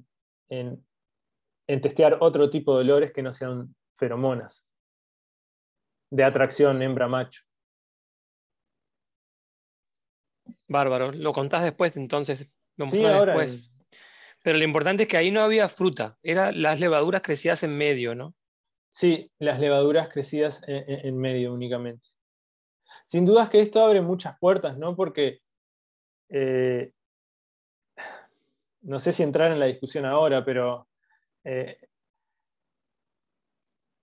testear otro tipo de olores que no sean feromonas de atracción hembra-macho. Bárbaro. Lo contás después, entonces. Lo sí, después. Pero lo importante es que ahí no había fruta, eran las levaduras crecidas en medio, ¿no? Sí, las levaduras crecidas e, e, en, medio únicamente. Sin dudas es que esto abre muchas puertas, ¿no? Porque eh, no sé si entrar en la discusión ahora, pero eh,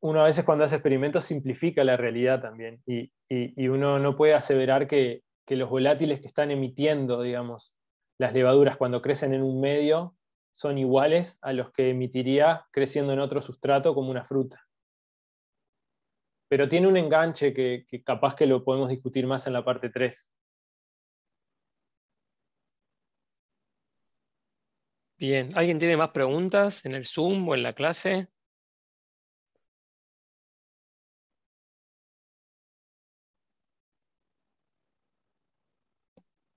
uno a veces cuando hace experimentos simplifica la realidad también y uno no puede aseverar que, que los volátiles que están emitiendo, digamos, las levaduras cuando crecen en un medio son iguales a los que emitiría creciendo en otro sustrato como una fruta. Pero tiene un enganche que, que capaz que lo podemos discutir más en la parte 3. Bien, ¿alguien tiene más preguntas en el Zoom o en la clase?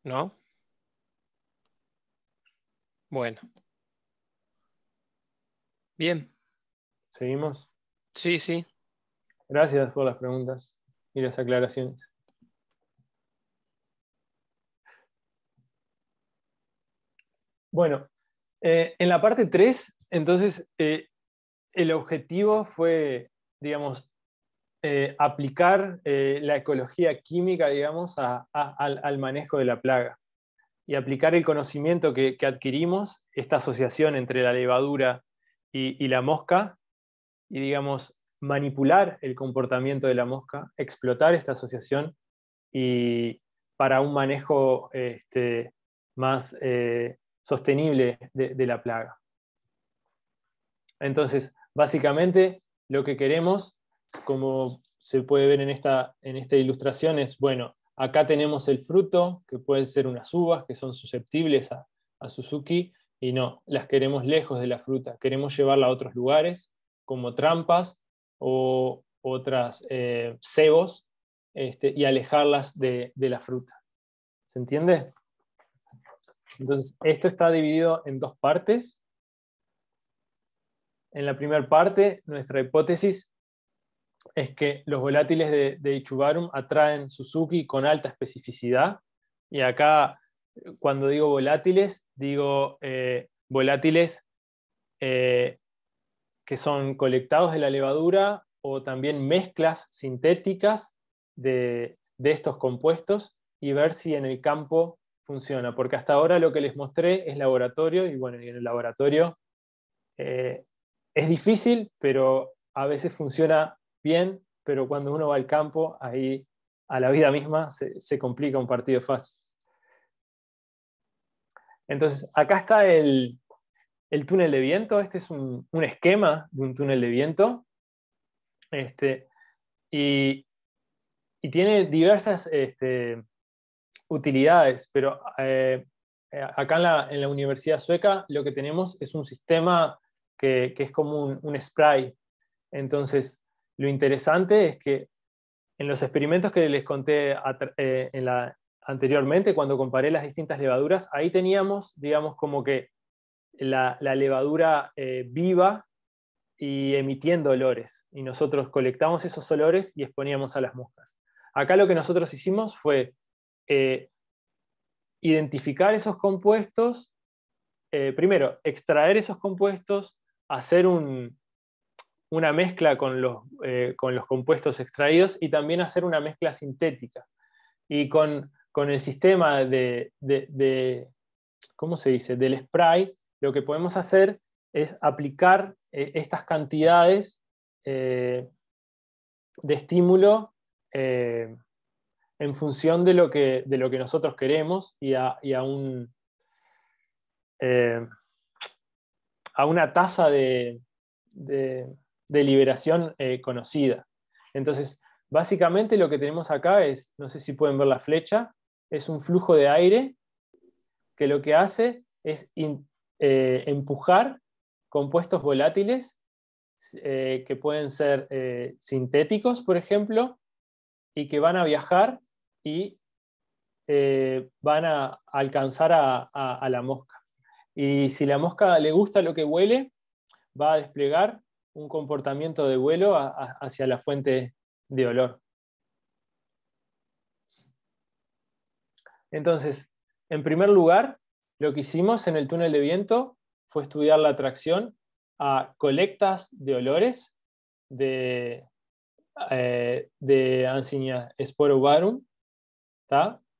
¿No? Bueno. Bien. ¿Seguimos? Sí, sí. Gracias por las preguntas y las aclaraciones. Bueno, eh, en la parte 3, entonces, eh, el objetivo fue, digamos, eh, aplicar eh, la ecología química, digamos, al, manejo de la plaga y aplicar el conocimiento que, adquirimos, esta asociación entre la levadura y, la mosca, y, digamos, manipular el comportamiento de la mosca, explotar esta asociación y para un manejo este, más eh, sostenible de la plaga. Entonces, básicamente, lo que queremos como se puede ver en esta, ilustración, es, bueno, acá tenemos el fruto, que pueden ser unas uvas que son susceptibles a, Suzuki, y no, las queremos lejos de la fruta, queremos llevarla a otros lugares, como trampas o otras eh, cebos, este, y alejarlas de, de la fruta. ¿Se entiende? Entonces, esto está dividido en dos partes. En la primera parte, nuestra hipótesis es que los volátiles de, de Ichubarum atraen Suzuki con alta especificidad. Y acá, cuando digo volátiles, digo eh, volátiles eh, que son colectados de la levadura o también mezclas sintéticas de, estos compuestos y ver si en el campo funciona. Porque hasta ahora lo que les mostré es laboratorio y bueno, en el laboratorio eh, es difícil, pero a veces funciona bien, pero cuando uno va al campo, ahí a la vida misma se, complica un partido fácil. Entonces, acá está el, túnel de viento. Este es un, esquema de un túnel de viento. Este, y, tiene diversas este, utilidades, pero eh, acá en la, Universidad Sueca lo que tenemos es un sistema que, es como un, un, spray. Entonces, lo interesante es que en los experimentos que les conté eh, anteriormente, cuando comparé las distintas levaduras, ahí teníamos, digamos, como que la, levadura eh, viva y emitiendo olores. Y nosotros colectamos esos olores y exponíamos a las moscas. Acá lo que nosotros hicimos fue eh, identificar esos compuestos, primero, extraer esos compuestos, hacer un, una mezcla eh, con los, compuestos extraídos y también hacer una mezcla sintética. Y con, el sistema de, ¿cómo se dice?, del spray, lo que podemos hacer es aplicar eh, estas cantidades eh, de estímulo en función de lo, que, de lo que nosotros queremos y a, a una tasa de, de liberación eh, conocida. Entonces, básicamente lo que tenemos acá es, no sé si pueden ver la flecha, es un flujo de aire que lo que hace es eh, empujar compuestos volátiles eh, que pueden ser sintéticos, por ejemplo, y que van a viajar y van a alcanzar a, a la mosca. Y si la mosca le gusta lo que huele, va a desplegar un comportamiento de vuelo hacia la fuente de olor. Entonces, en primer lugar, lo que hicimos en el túnel de viento fue estudiar la atracción a colectas de olores de, eh, de varum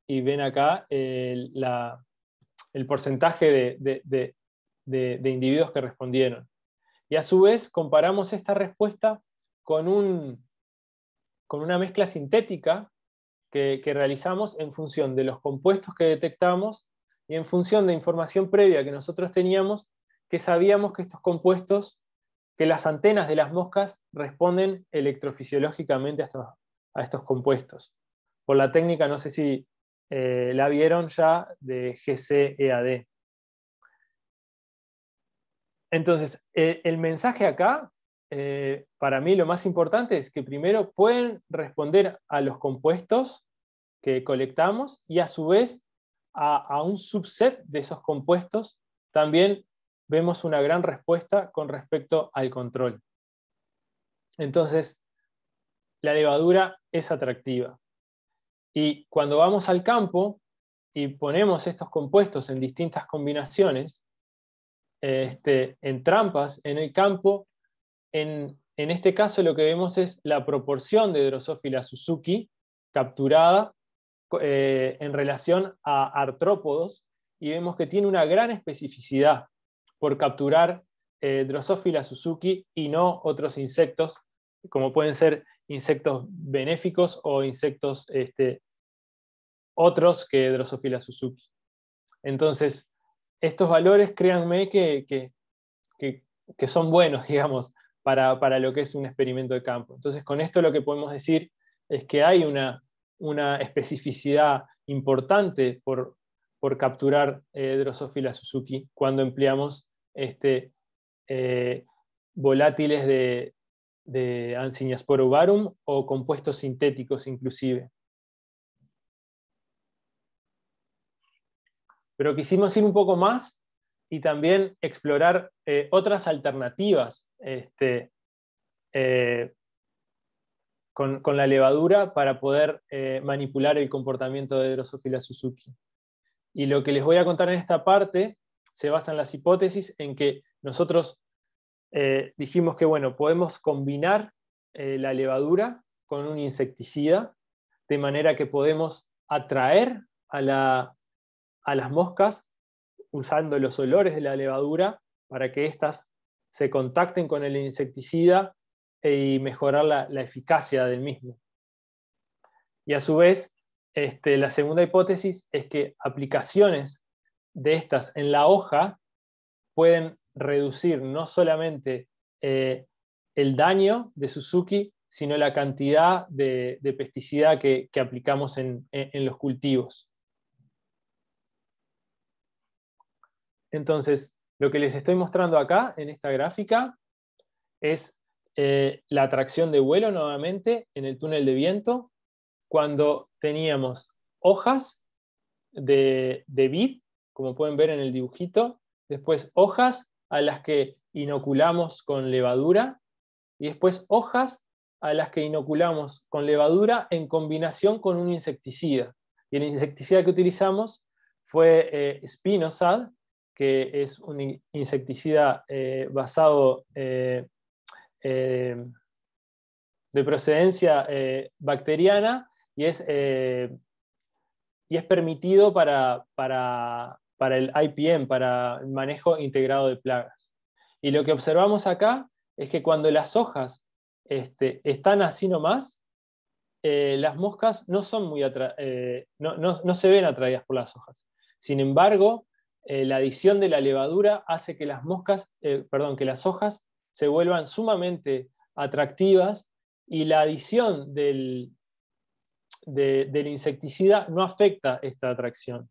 Y ven acá el, porcentaje de individuos que respondieron. Y a su vez comparamos esta respuesta con, un, con una mezcla sintética que, realizamos en función de los compuestos que detectamos y en función de información previa que nosotros teníamos, que sabíamos que estos compuestos, que las antenas de las moscas responden electrofisiológicamente a estos, compuestos. Por la técnica, no sé si eh, la vieron ya, de GCEAD. Entonces, eh, el mensaje acá, eh, para mí lo más importante es que primero pueden responder a los compuestos que colectamos y a su vez a un subset de esos compuestos también vemos una gran respuesta con respecto al control. Entonces, la levadura es atractiva. Y cuando vamos al campo y ponemos estos compuestos en distintas combinaciones, este, en trampas en el campo, en, en este caso lo que vemos es la proporción de Drosophila Suzuki capturada eh, en relación a artrópodos y vemos que tiene una gran especificidad por capturar eh, Drosophila Suzuki y no otros insectos, como pueden ser insectos benéficos o insectos este, otros que Drosophila Suzuki. Entonces, estos valores, créanme que, que, son buenos, digamos, para, lo que es un experimento de campo. Entonces, con esto lo que podemos decir es que hay una, especificidad importante por, capturar eh, Drosophila Suzuki cuando empleamos este, eh, volátiles de, de uvarum o compuestos sintéticos inclusive. pero quisimos ir un poco más y también explorar eh, otras alternativas este, eh, con, la levadura para poder eh, manipular el comportamiento de Drosophila Suzuki. Y lo que les voy a contar en esta parte se basa en las hipótesis en que nosotros dijimos que bueno, podemos combinar la levadura con un insecticida, de manera que podemos atraer a la a las moscas usando los olores de la levadura para que éstas se contacten con el insecticida e, y mejorar la, eficacia del mismo. Y a su vez, este, la segunda hipótesis es que aplicaciones de estas en la hoja pueden reducir no solamente eh, el daño de Suzuki, sino la cantidad de, pesticida que, aplicamos en los cultivos. Entonces, lo que les estoy mostrando acá en esta gráfica es eh, la atracción de vuelo nuevamente en el túnel de viento, cuando teníamos hojas de, de vid, como pueden ver en el dibujito, después hojas a las que inoculamos con levadura y después hojas a las que inoculamos con levadura en combinación con un insecticida. Y el insecticida que utilizamos fue eh, spinosad, que es un insecticida eh, basado eh, eh, de procedencia bacteriana y es, y es permitido para, el IPM, para el manejo integrado de plagas. Y lo que observamos acá es que cuando las hojas este, están así nomás, las moscas no, son muy no, no, se ven atraídas por las hojas. Sin embargo, eh, la adición de la levadura hace que las moscas, eh, perdón, que las hojas se vuelvan sumamente atractivas y la adición del, insecticida no afecta esta atracción.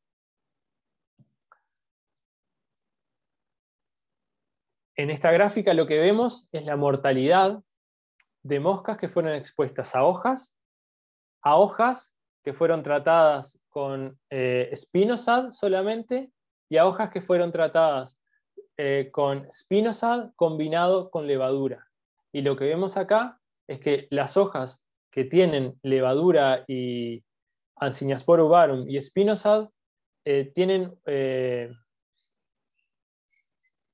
En esta gráfica lo que vemos es la mortalidad de moscas que fueron expuestas a hojas, a hojas que fueron tratadas con eh, solamente y a hojas que fueron tratadas eh, con spinosad combinado con levadura. Y lo que vemos acá es que las hojas que tienen levadura y por y spinosad eh,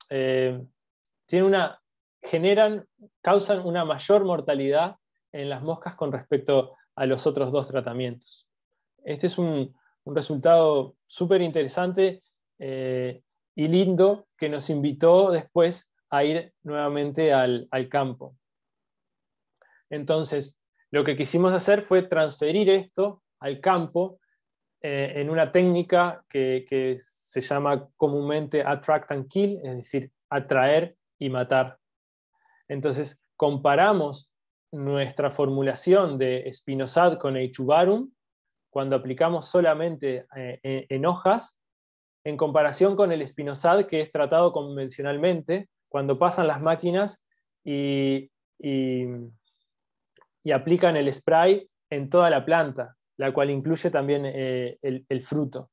eh, tienen, una, generan, causan una mayor mortalidad en las moscas con respecto a los otros dos tratamientos. Este es un, un resultado súper interesante eh, y Lindo, que nos invitó después a ir nuevamente al, campo. Entonces, lo que quisimos hacer fue transferir esto al campo eh, en una técnica que, se llama comúnmente attract and kill, es decir, atraer y matar. Entonces, comparamos nuestra formulación de Spinozad con Eichubarum cuando aplicamos solamente eh, en hojas en comparación con el espinosad que es tratado convencionalmente cuando pasan las máquinas y, aplican el spray en toda la planta, la cual incluye también eh, el, fruto.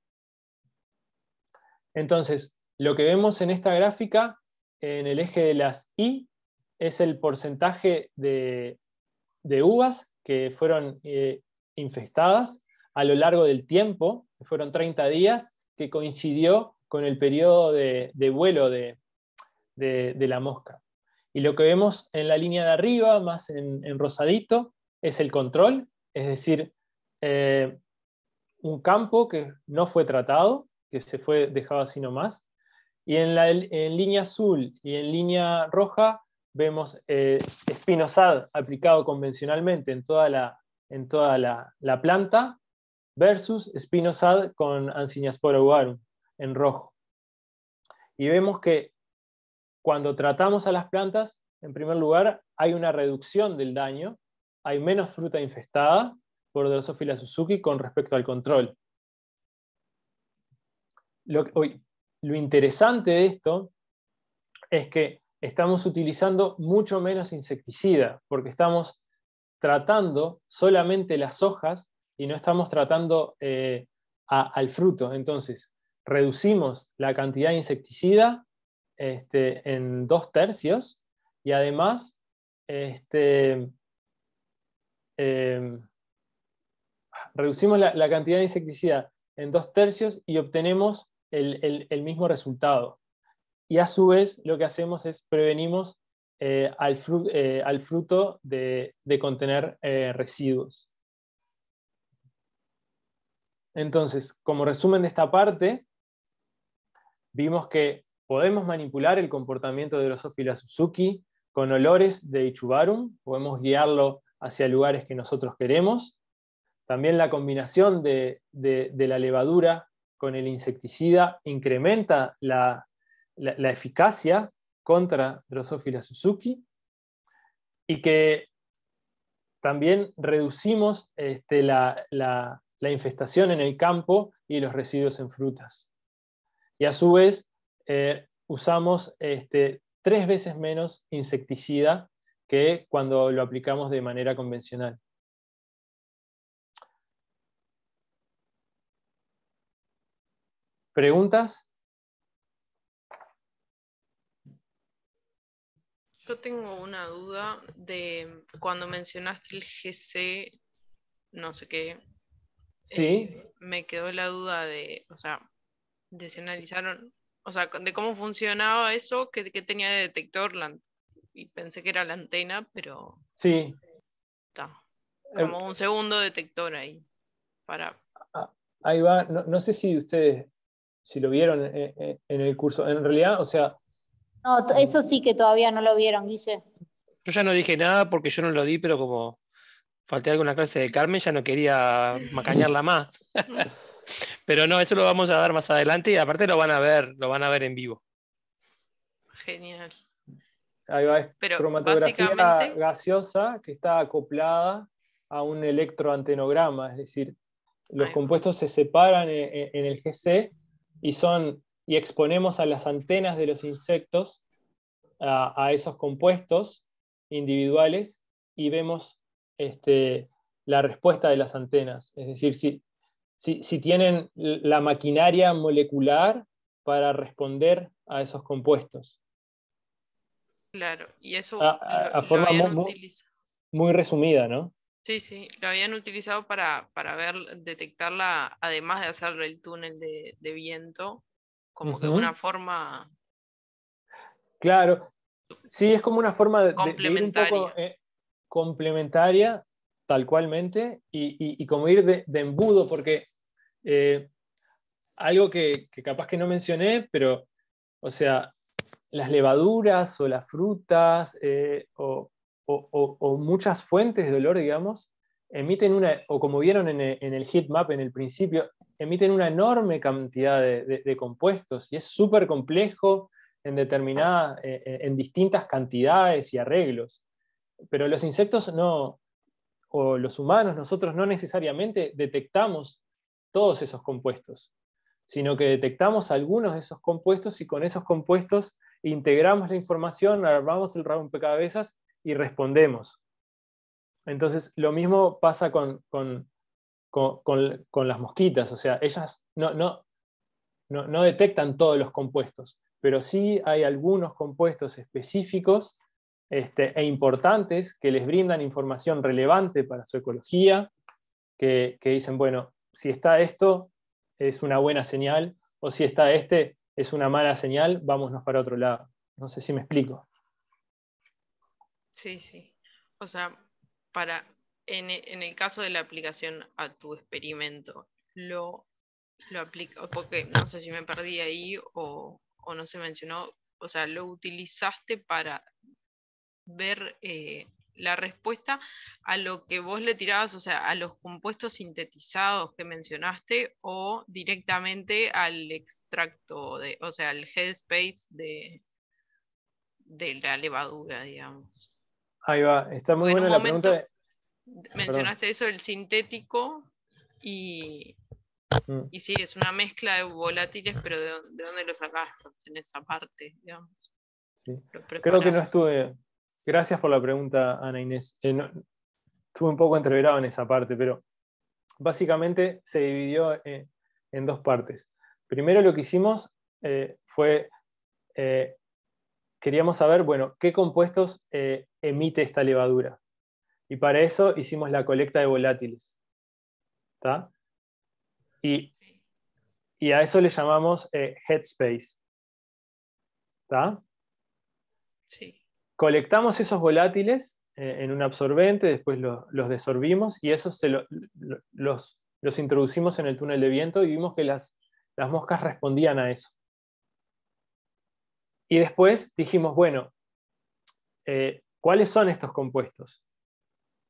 Entonces, lo que vemos en esta gráfica, en el eje de las Y, es el porcentaje de, uvas que fueron eh, infestadas a lo largo del tiempo, fueron 30 días, que coincidió con el periodo de, vuelo de, la mosca. Y lo que vemos en la línea de arriba, más en, rosadito, es el control, es decir, eh, un campo que no fue tratado, que se fue dejado así nomás. Y en, la, línea azul y en línea roja vemos eh, espinosad aplicado convencionalmente en toda en toda la planta versus Spinosad con Ansignaspora en rojo. Y vemos que cuando tratamos a las plantas, en primer lugar, hay una reducción del daño, hay menos fruta infestada por Drosophila Suzuki con respecto al control. lo interesante de esto es que estamos utilizando mucho menos insecticida, porque estamos tratando solamente las hojas y no estamos tratando eh, al fruto. Entonces, reducimos la cantidad de insecticida este, en dos tercios y además este, em, reducimos la, cantidad de insecticida en dos tercios y obtenemos el, mismo resultado. Y a su vez lo que hacemos es prevenimos eh, eh, al, fruto de contener residuos. Entonces, como resumen de esta parte, vimos que podemos manipular el comportamiento de Drosophila Suzuki con olores de Ichubarum, podemos guiarlo hacia lugares que nosotros queremos. También la combinación de, la levadura con el insecticida incrementa la, eficacia contra Drosophila Suzuki y que también reducimos este, la, la infestación en el campo y los residuos en frutas. Y a su vez, eh, usamos este, tres veces menos insecticida que cuando lo aplicamos de manera convencional. ¿Preguntas? Yo tengo una duda de cuando mencionaste el GC, no sé qué, Sí. Eh, me quedó la duda de, o sea, de analizaron, o sea, de cómo funcionaba eso, que, tenía de detector, y pensé que era la antena, pero... Sí. Está. Eh, como un segundo detector ahí, para... Ah, ahí va, no, sé si ustedes, si lo vieron en, eh, en el curso, en realidad, o sea... No, eso sí que todavía no lo vieron, Guille. Yo ya no dije nada porque yo no lo di, pero como falté alguna clase de Carmen, ya no quería macañarla más. Pero no, eso lo vamos a dar más adelante y aparte lo van a ver, lo van a ver en vivo. Genial. Ahí va, es cromatografía gaseosa que está acoplada a un electroantenograma, es decir, los compuestos se separan e, e, en, el GC y son y exponemos a las antenas de los insectos a esos compuestos individuales y vemos este, la respuesta de las antenas. Es decir, si, si, tienen la maquinaria molecular para responder a esos compuestos. Claro, y eso ah, a, forma muy, resumida, ¿no? Sí, sí, lo habían utilizado para, para ver, detectarla, además de hacer el túnel de, viento, como que una forma. Claro, sí, es como una forma de. Complementaria. un poco, complementaria tal cualmente y, como ir de, embudo, porque eh, algo que, capaz que no mencioné, pero, o sea, las levaduras o las frutas eh, o, muchas fuentes de olor digamos, emiten una, o como vieron en el, heat map en el principio, emiten una enorme cantidad de, de compuestos y es súper complejo en determinadas, eh, en distintas cantidades y arreglos pero los insectos no, o los humanos, nosotros no necesariamente detectamos todos esos compuestos, sino que detectamos algunos de esos compuestos y con esos compuestos integramos la información, armamos el cabezas y respondemos. Entonces, lo mismo pasa con, las mosquitas, o sea, ellas no, no detectan todos los compuestos, pero sí hay algunos compuestos específicos este, e importantes que les brindan información relevante para su ecología, que, dicen, bueno, si está esto, es una buena señal, o si está este, es una mala señal, vámonos para otro lado. No sé si me explico. Sí, sí. O sea, para, en, e, el caso de la aplicación a tu experimento, lo, lo aplico, porque no sé si me perdí ahí o, o no se mencionó, o sea, lo utilizaste para ver eh, la respuesta a lo que vos le tirabas, o sea, a los compuestos sintetizados que mencionaste o directamente al extracto, de, o sea, al headspace de, de la levadura, digamos. Ahí va, está muy buena la pregunta. Mencionaste eso el sintético mm. y, sí, es una mezcla de volátiles, pero ¿de, dónde lo sacaste en esa parte, digamos? Creo que no estuve, Gracias por la pregunta, Ana Inés. Eh, estuve un poco entreverado en esa parte, pero básicamente se dividió eh, en dos partes. Primero lo que hicimos eh, fue, queríamos saber, bueno, qué compuestos emite esta levadura. Y para eso hicimos la colecta de volátiles. Y, y a eso le llamamos headspace. ¿Está? Sí colectamos esos volátiles eh, en un absorbente, después los, desorbimos y esos los, introducimos en el túnel de viento y vimos que las, moscas respondían a eso. Y después dijimos, bueno, eh, ¿cuáles son estos compuestos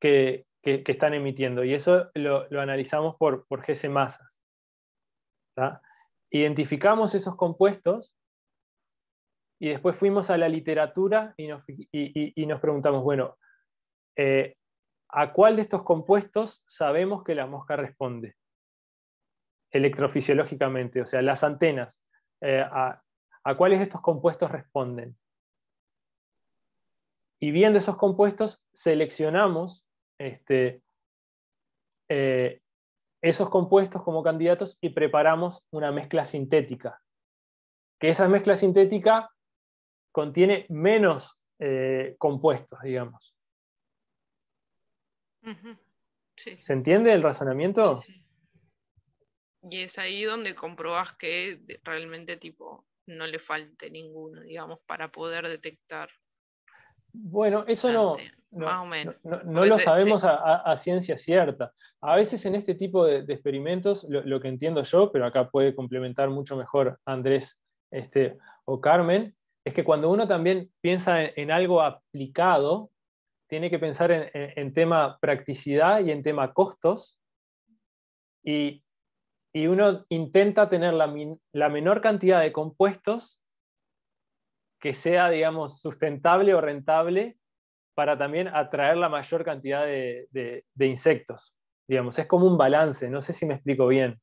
que, están emitiendo? Y eso lo, analizamos por, por GC masas. Identificamos esos compuestos y después fuimos a la literatura y nos, preguntamos, bueno, eh, ¿a cuál de estos compuestos sabemos que la mosca responde? Electrofisiológicamente, o sea, las antenas. Eh, a, cuáles de estos compuestos responden? Y viendo esos compuestos, seleccionamos este, eh, esos compuestos como candidatos y preparamos una mezcla sintética. Que esa mezcla sintética contiene menos eh, compuestos, digamos. ¿Se entiende el razonamiento? Y es ahí donde comprobas que realmente tipo no le falte ninguno, digamos, para poder detectar. Bueno, eso no, no, lo sabemos a, ciencia cierta. A veces en este tipo de, experimentos, lo, lo, que entiendo yo, pero acá puede complementar mucho mejor Andrés este, o Carmen, es que cuando uno también piensa en, algo aplicado, tiene que pensar en, tema practicidad y en tema costos. Y, uno intenta tener la, menor cantidad de compuestos que sea, digamos, sustentable o rentable para también atraer la mayor cantidad de, insectos. Digamos, es como un balance, no sé si me explico bien.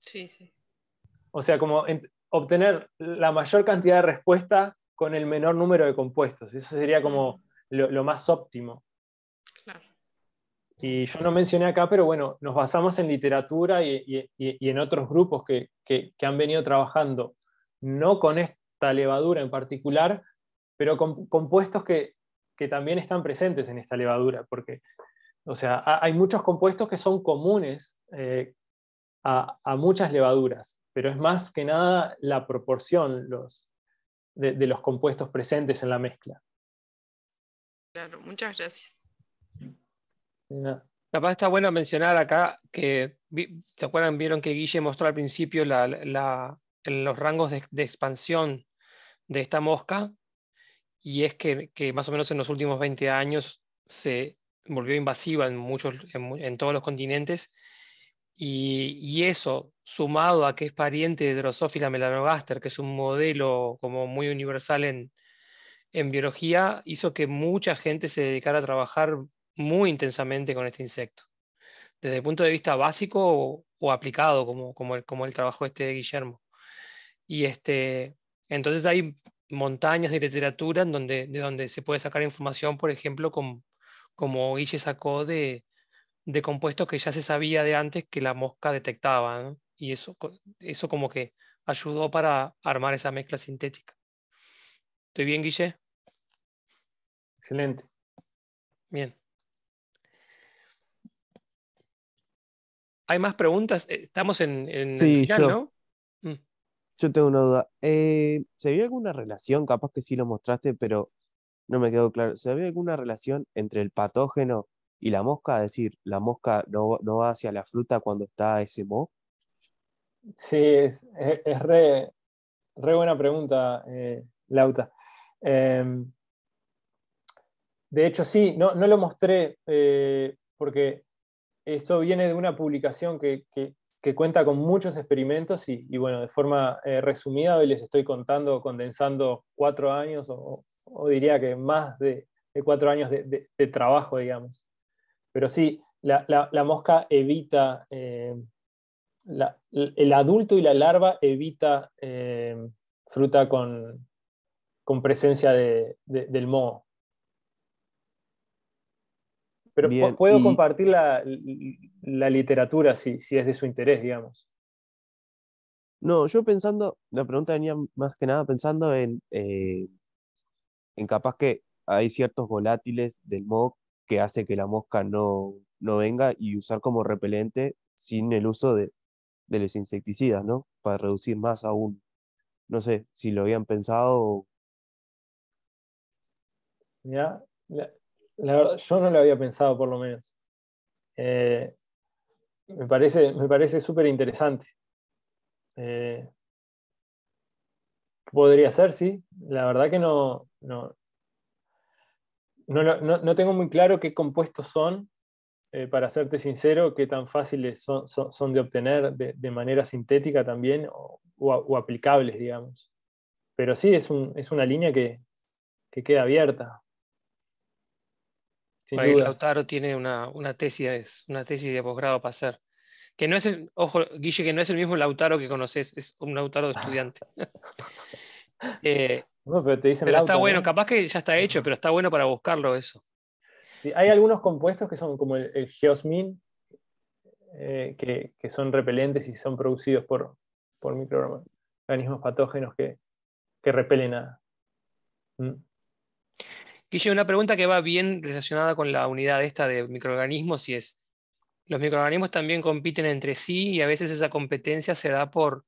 Sí, sí. O sea, como obtener la mayor cantidad de respuesta con el menor número de compuestos. Eso sería como lo, más óptimo. Y yo no mencioné acá, pero bueno, nos basamos en literatura y, en otros grupos que, han venido trabajando, no con esta levadura en particular, pero con compuestos que, también están presentes en esta levadura, porque o sea, hay muchos compuestos que son comunes eh, a, muchas levaduras pero es más que nada la proporción de, los compuestos presentes en la mezcla. Claro, muchas gracias. La Capaz está bueno mencionar acá que, ¿se acuerdan? Vieron que Guille mostró al principio los rangos de, expansión de esta mosca, y es que, más o menos en los últimos 20 años se volvió invasiva en, muchos, en todos los continentes, y, eso, sumado a que es pariente de Drosophila melanogaster, que es un modelo como muy universal en, biología, hizo que mucha gente se dedicara a trabajar muy intensamente con este insecto. Desde el punto de vista básico o, aplicado, como, como, el, trabajo este de Guillermo. Y este, entonces hay montañas de literatura donde, de donde se puede sacar información, por ejemplo, como Guille sacó de, de compuestos que ya se sabía de antes que la mosca detectaba. Y eso, eso como que ayudó para armar esa mezcla sintética. ¿Estoy bien, Guille? Excelente. Bien. ¿Hay más preguntas? Eh, estamos en, sí, el final, yo, ¿no? Mm. Yo tengo una duda. Eh, ¿Se ve alguna relación? Capaz que sí lo mostraste, pero no me quedó claro. ¿Se había alguna relación entre el patógeno y la mosca, es decir, la mosca no, va hacia la fruta cuando está ese mo? Sí, es, re, buena pregunta, eh, Lauta. Em, de hecho, sí, no, lo mostré eh, porque esto viene de una publicación que, cuenta con muchos experimentos y, bueno, de forma eh, resumida hoy les estoy contando, condensando cuatro años o, diría que más de, cuatro años de trabajo, digamos. Pero sí, la, mosca evita, eh, el adulto y la larva evita eh, fruta con, con presencia del moho. Pero puedo compartir la, literatura si, es de su interés, digamos. No, yo pensando, la pregunta venía más que nada pensando en, eh, en capaz que hay ciertos volátiles del moho que hace que la mosca no, venga y usar como repelente sin el uso de, los insecticidas, ¿no? Para reducir más aún. No sé si lo habían pensado. ya la, verdad, yo no lo había pensado por lo menos. Eh, me parece, me parece súper interesante. Eh, podría ser, sí. La verdad que no, no, no, no, no, tengo muy claro qué compuestos son, eh, para serte sincero, qué tan fáciles son, de obtener de, manera sintética también o, aplicables, digamos. Pero sí, es, es una línea que, queda abierta. Lautaro tiene una, tesis, una tesis de posgrado para hacer. Que no es el, ojo, Guille, que no es el mismo Lautaro que conoces, es un Lautaro de estudiante. Eh, pero está bueno, capaz que ya está hecho, pero está bueno para buscarlo eso. hay algunos compuestos que son como el, geosmin, eh, que, son repelentes y son producidos por, por microorganismos patógenos que, repelen a... Mm. una pregunta que va bien relacionada con la unidad esta de microorganismos y es, los microorganismos también compiten entre sí y a veces esa competencia se da por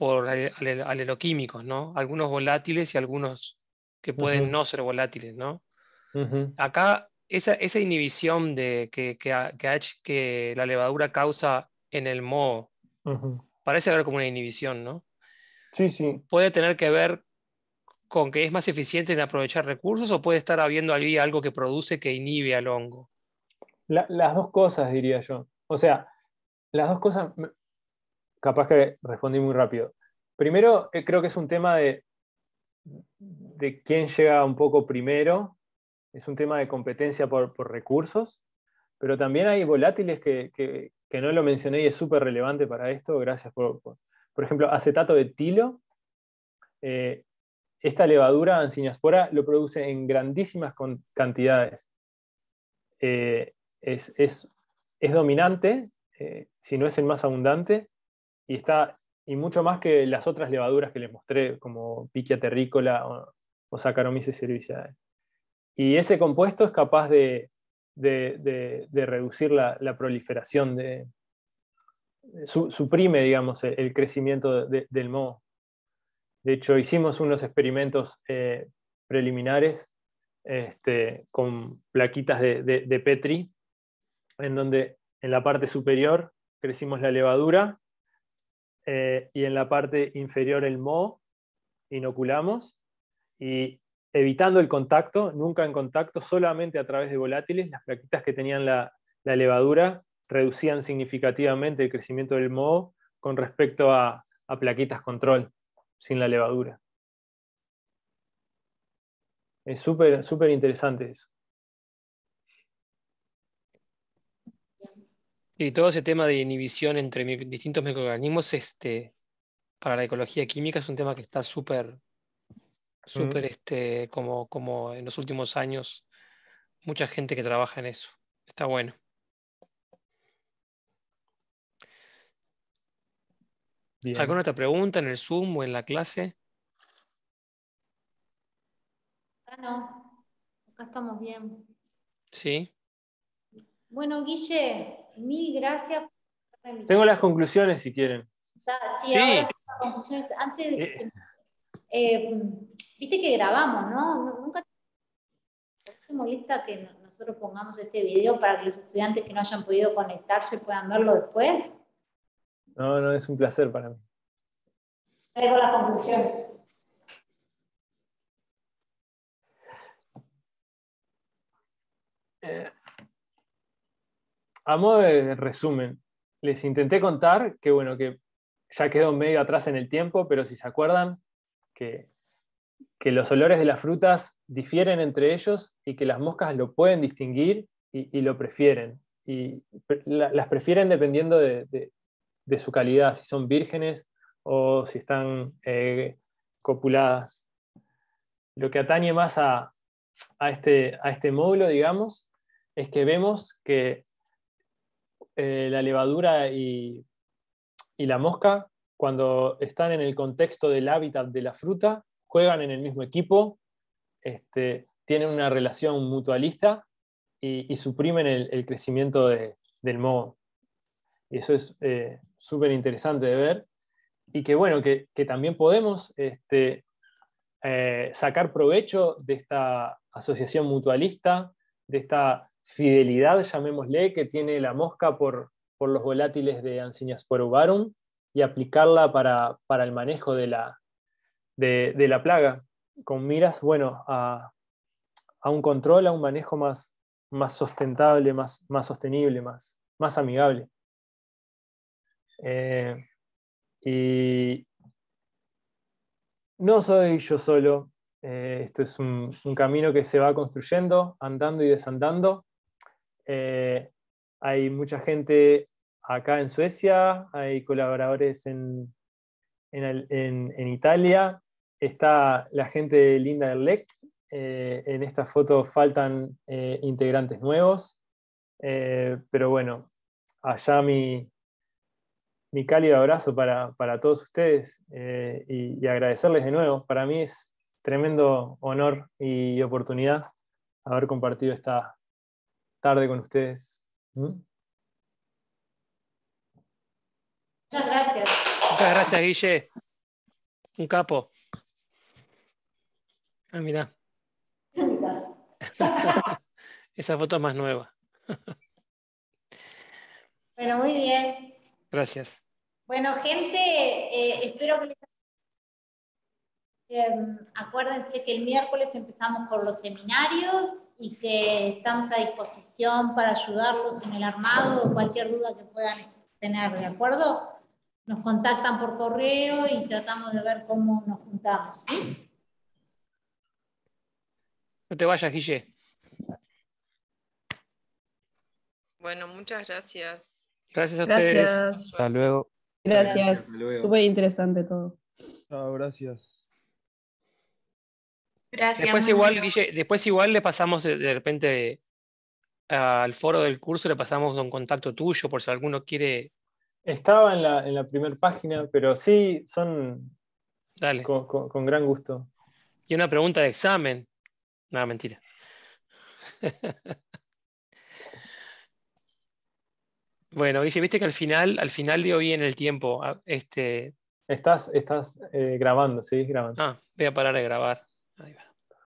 por aleroquímicos, ¿no? Algunos volátiles y algunos que pueden no ser volátiles, ¿no? Acá esa, inhibición de que, la levadura causa en el moho, parece haber como una inhibición, ¿no? Sí, sí. ¿Puede tener que ver con que es más eficiente en aprovechar recursos o puede estar habiendo ahí algo que produce que inhibe al hongo? las dos cosas, diría yo. O sea, las dos cosas capaz que respondí muy rápido. Primero, eh, creo que es un tema de, quién llega un poco primero, es un tema de competencia por, recursos, pero también hay volátiles que, no lo mencioné y es súper relevante para esto, gracias por, por, ejemplo, acetato de tilo. Eh, esta levadura Anciñaspora, lo produce en grandísimas cantidades. Eh, es, dominante, si no es el más abundante, y está y mucho más que las otras levaduras que les mostré, como Piquia terrícola o, Saccharomyces cerevisiae. Y ese compuesto es capaz de, de, de, reducir la, proliferación, de, suprime, digamos, el, crecimiento del moho. De hecho, hicimos unos experimentos eh, preliminares este, con plaquitas de Petri, en donde en la parte superior crecimos la levadura eh, y en la parte inferior el mo inoculamos y evitando el contacto, nunca en contacto, solamente a través de volátiles, las plaquitas que tenían la, levadura reducían significativamente el crecimiento del mo con respecto a, a plaquitas control sin la levadura. Es súper interesante eso. Y todo ese tema de inhibición entre distintos microorganismos, este, para la ecología química es un tema que está súper, súper, mm. este, como, en los últimos años, mucha gente que trabaja en eso. Está bueno. ¿Alguna otra pregunta en el Zoom o en la clase? Ah, no. Acá estamos bien. Sí. Bueno, Guille, mil gracias. Tengo las conclusiones si quieren. Sí, Antes, eh. viste que grabamos, ¿no? Nunca te molesta que nosotros pongamos este video para que los estudiantes que no hayan podido conectarse puedan verlo después. No, no, es un placer para mí. Tengo las conclusiones. Eh a modo de resumen, les intenté contar que, bueno, que ya quedó medio atrás en el tiempo, pero si se acuerdan, que, los olores de las frutas difieren entre ellos y que las moscas lo pueden distinguir y, lo prefieren. Y las prefieren dependiendo de, su calidad, si son vírgenes o si están eh, copuladas. Lo que atañe más a, este, a este módulo, digamos, es que vemos que eh, la levadura y, la mosca, cuando están en el contexto del hábitat de la fruta, juegan en el mismo equipo, este, tienen una relación mutualista y, suprimen el, crecimiento del moho. Y eso es eh, súper interesante de ver. Y que bueno, que, también podemos este, eh, sacar provecho de esta asociación mutualista, de esta fidelidad, llamémosle, que tiene la mosca por, los volátiles de Anciniasporobarum y aplicarla para, el manejo de la, plaga, con miras, bueno, a, un control, a un manejo más, sustentable, más, sostenible, más, amigable. Eh, y no soy yo solo, eh, esto es un, camino que se va construyendo, andando y desandando, eh, hay mucha gente acá en Suecia, hay colaboradores en, Italia, está la gente linda del LEC. Eh, en esta foto faltan eh, integrantes nuevos, pero bueno, allá mi, mi cálido abrazo para, todos ustedes y, y agradecerles de nuevo. Para mí es tremendo honor y oportunidad haber compartido esta, tarde con ustedes. ¿Mm? Muchas gracias. Muchas gracias, Guille. Un capo. Ah, mirá. Esa foto es más nueva. bueno, muy bien. Gracias. Bueno, gente, eh, espero que les... Eh, acuérdense que el miércoles empezamos por los seminarios y que estamos a disposición para ayudarlos en el armado cualquier duda que puedan tener, ¿de acuerdo? Nos contactan por correo y tratamos de ver cómo nos juntamos. No te vayas, Guille. Bueno, muchas gracias. Gracias a ustedes. Hasta luego. Gracias. Súper interesante todo. Chao, gracias. Gracias. Después igual, después igual le pasamos de repente al foro del curso, le pasamos un contacto tuyo por si alguno quiere. Estaba en la, en la primera página, pero sí, son Dale. Con, gran gusto. Y una pregunta de examen. Nada, mentira. bueno, Guille, viste que al final, al final dio bien el tiempo. Ah, este... Estás, estás eh, grabando, sí, grabando. Ah, voy a parar de grabar. Anyway.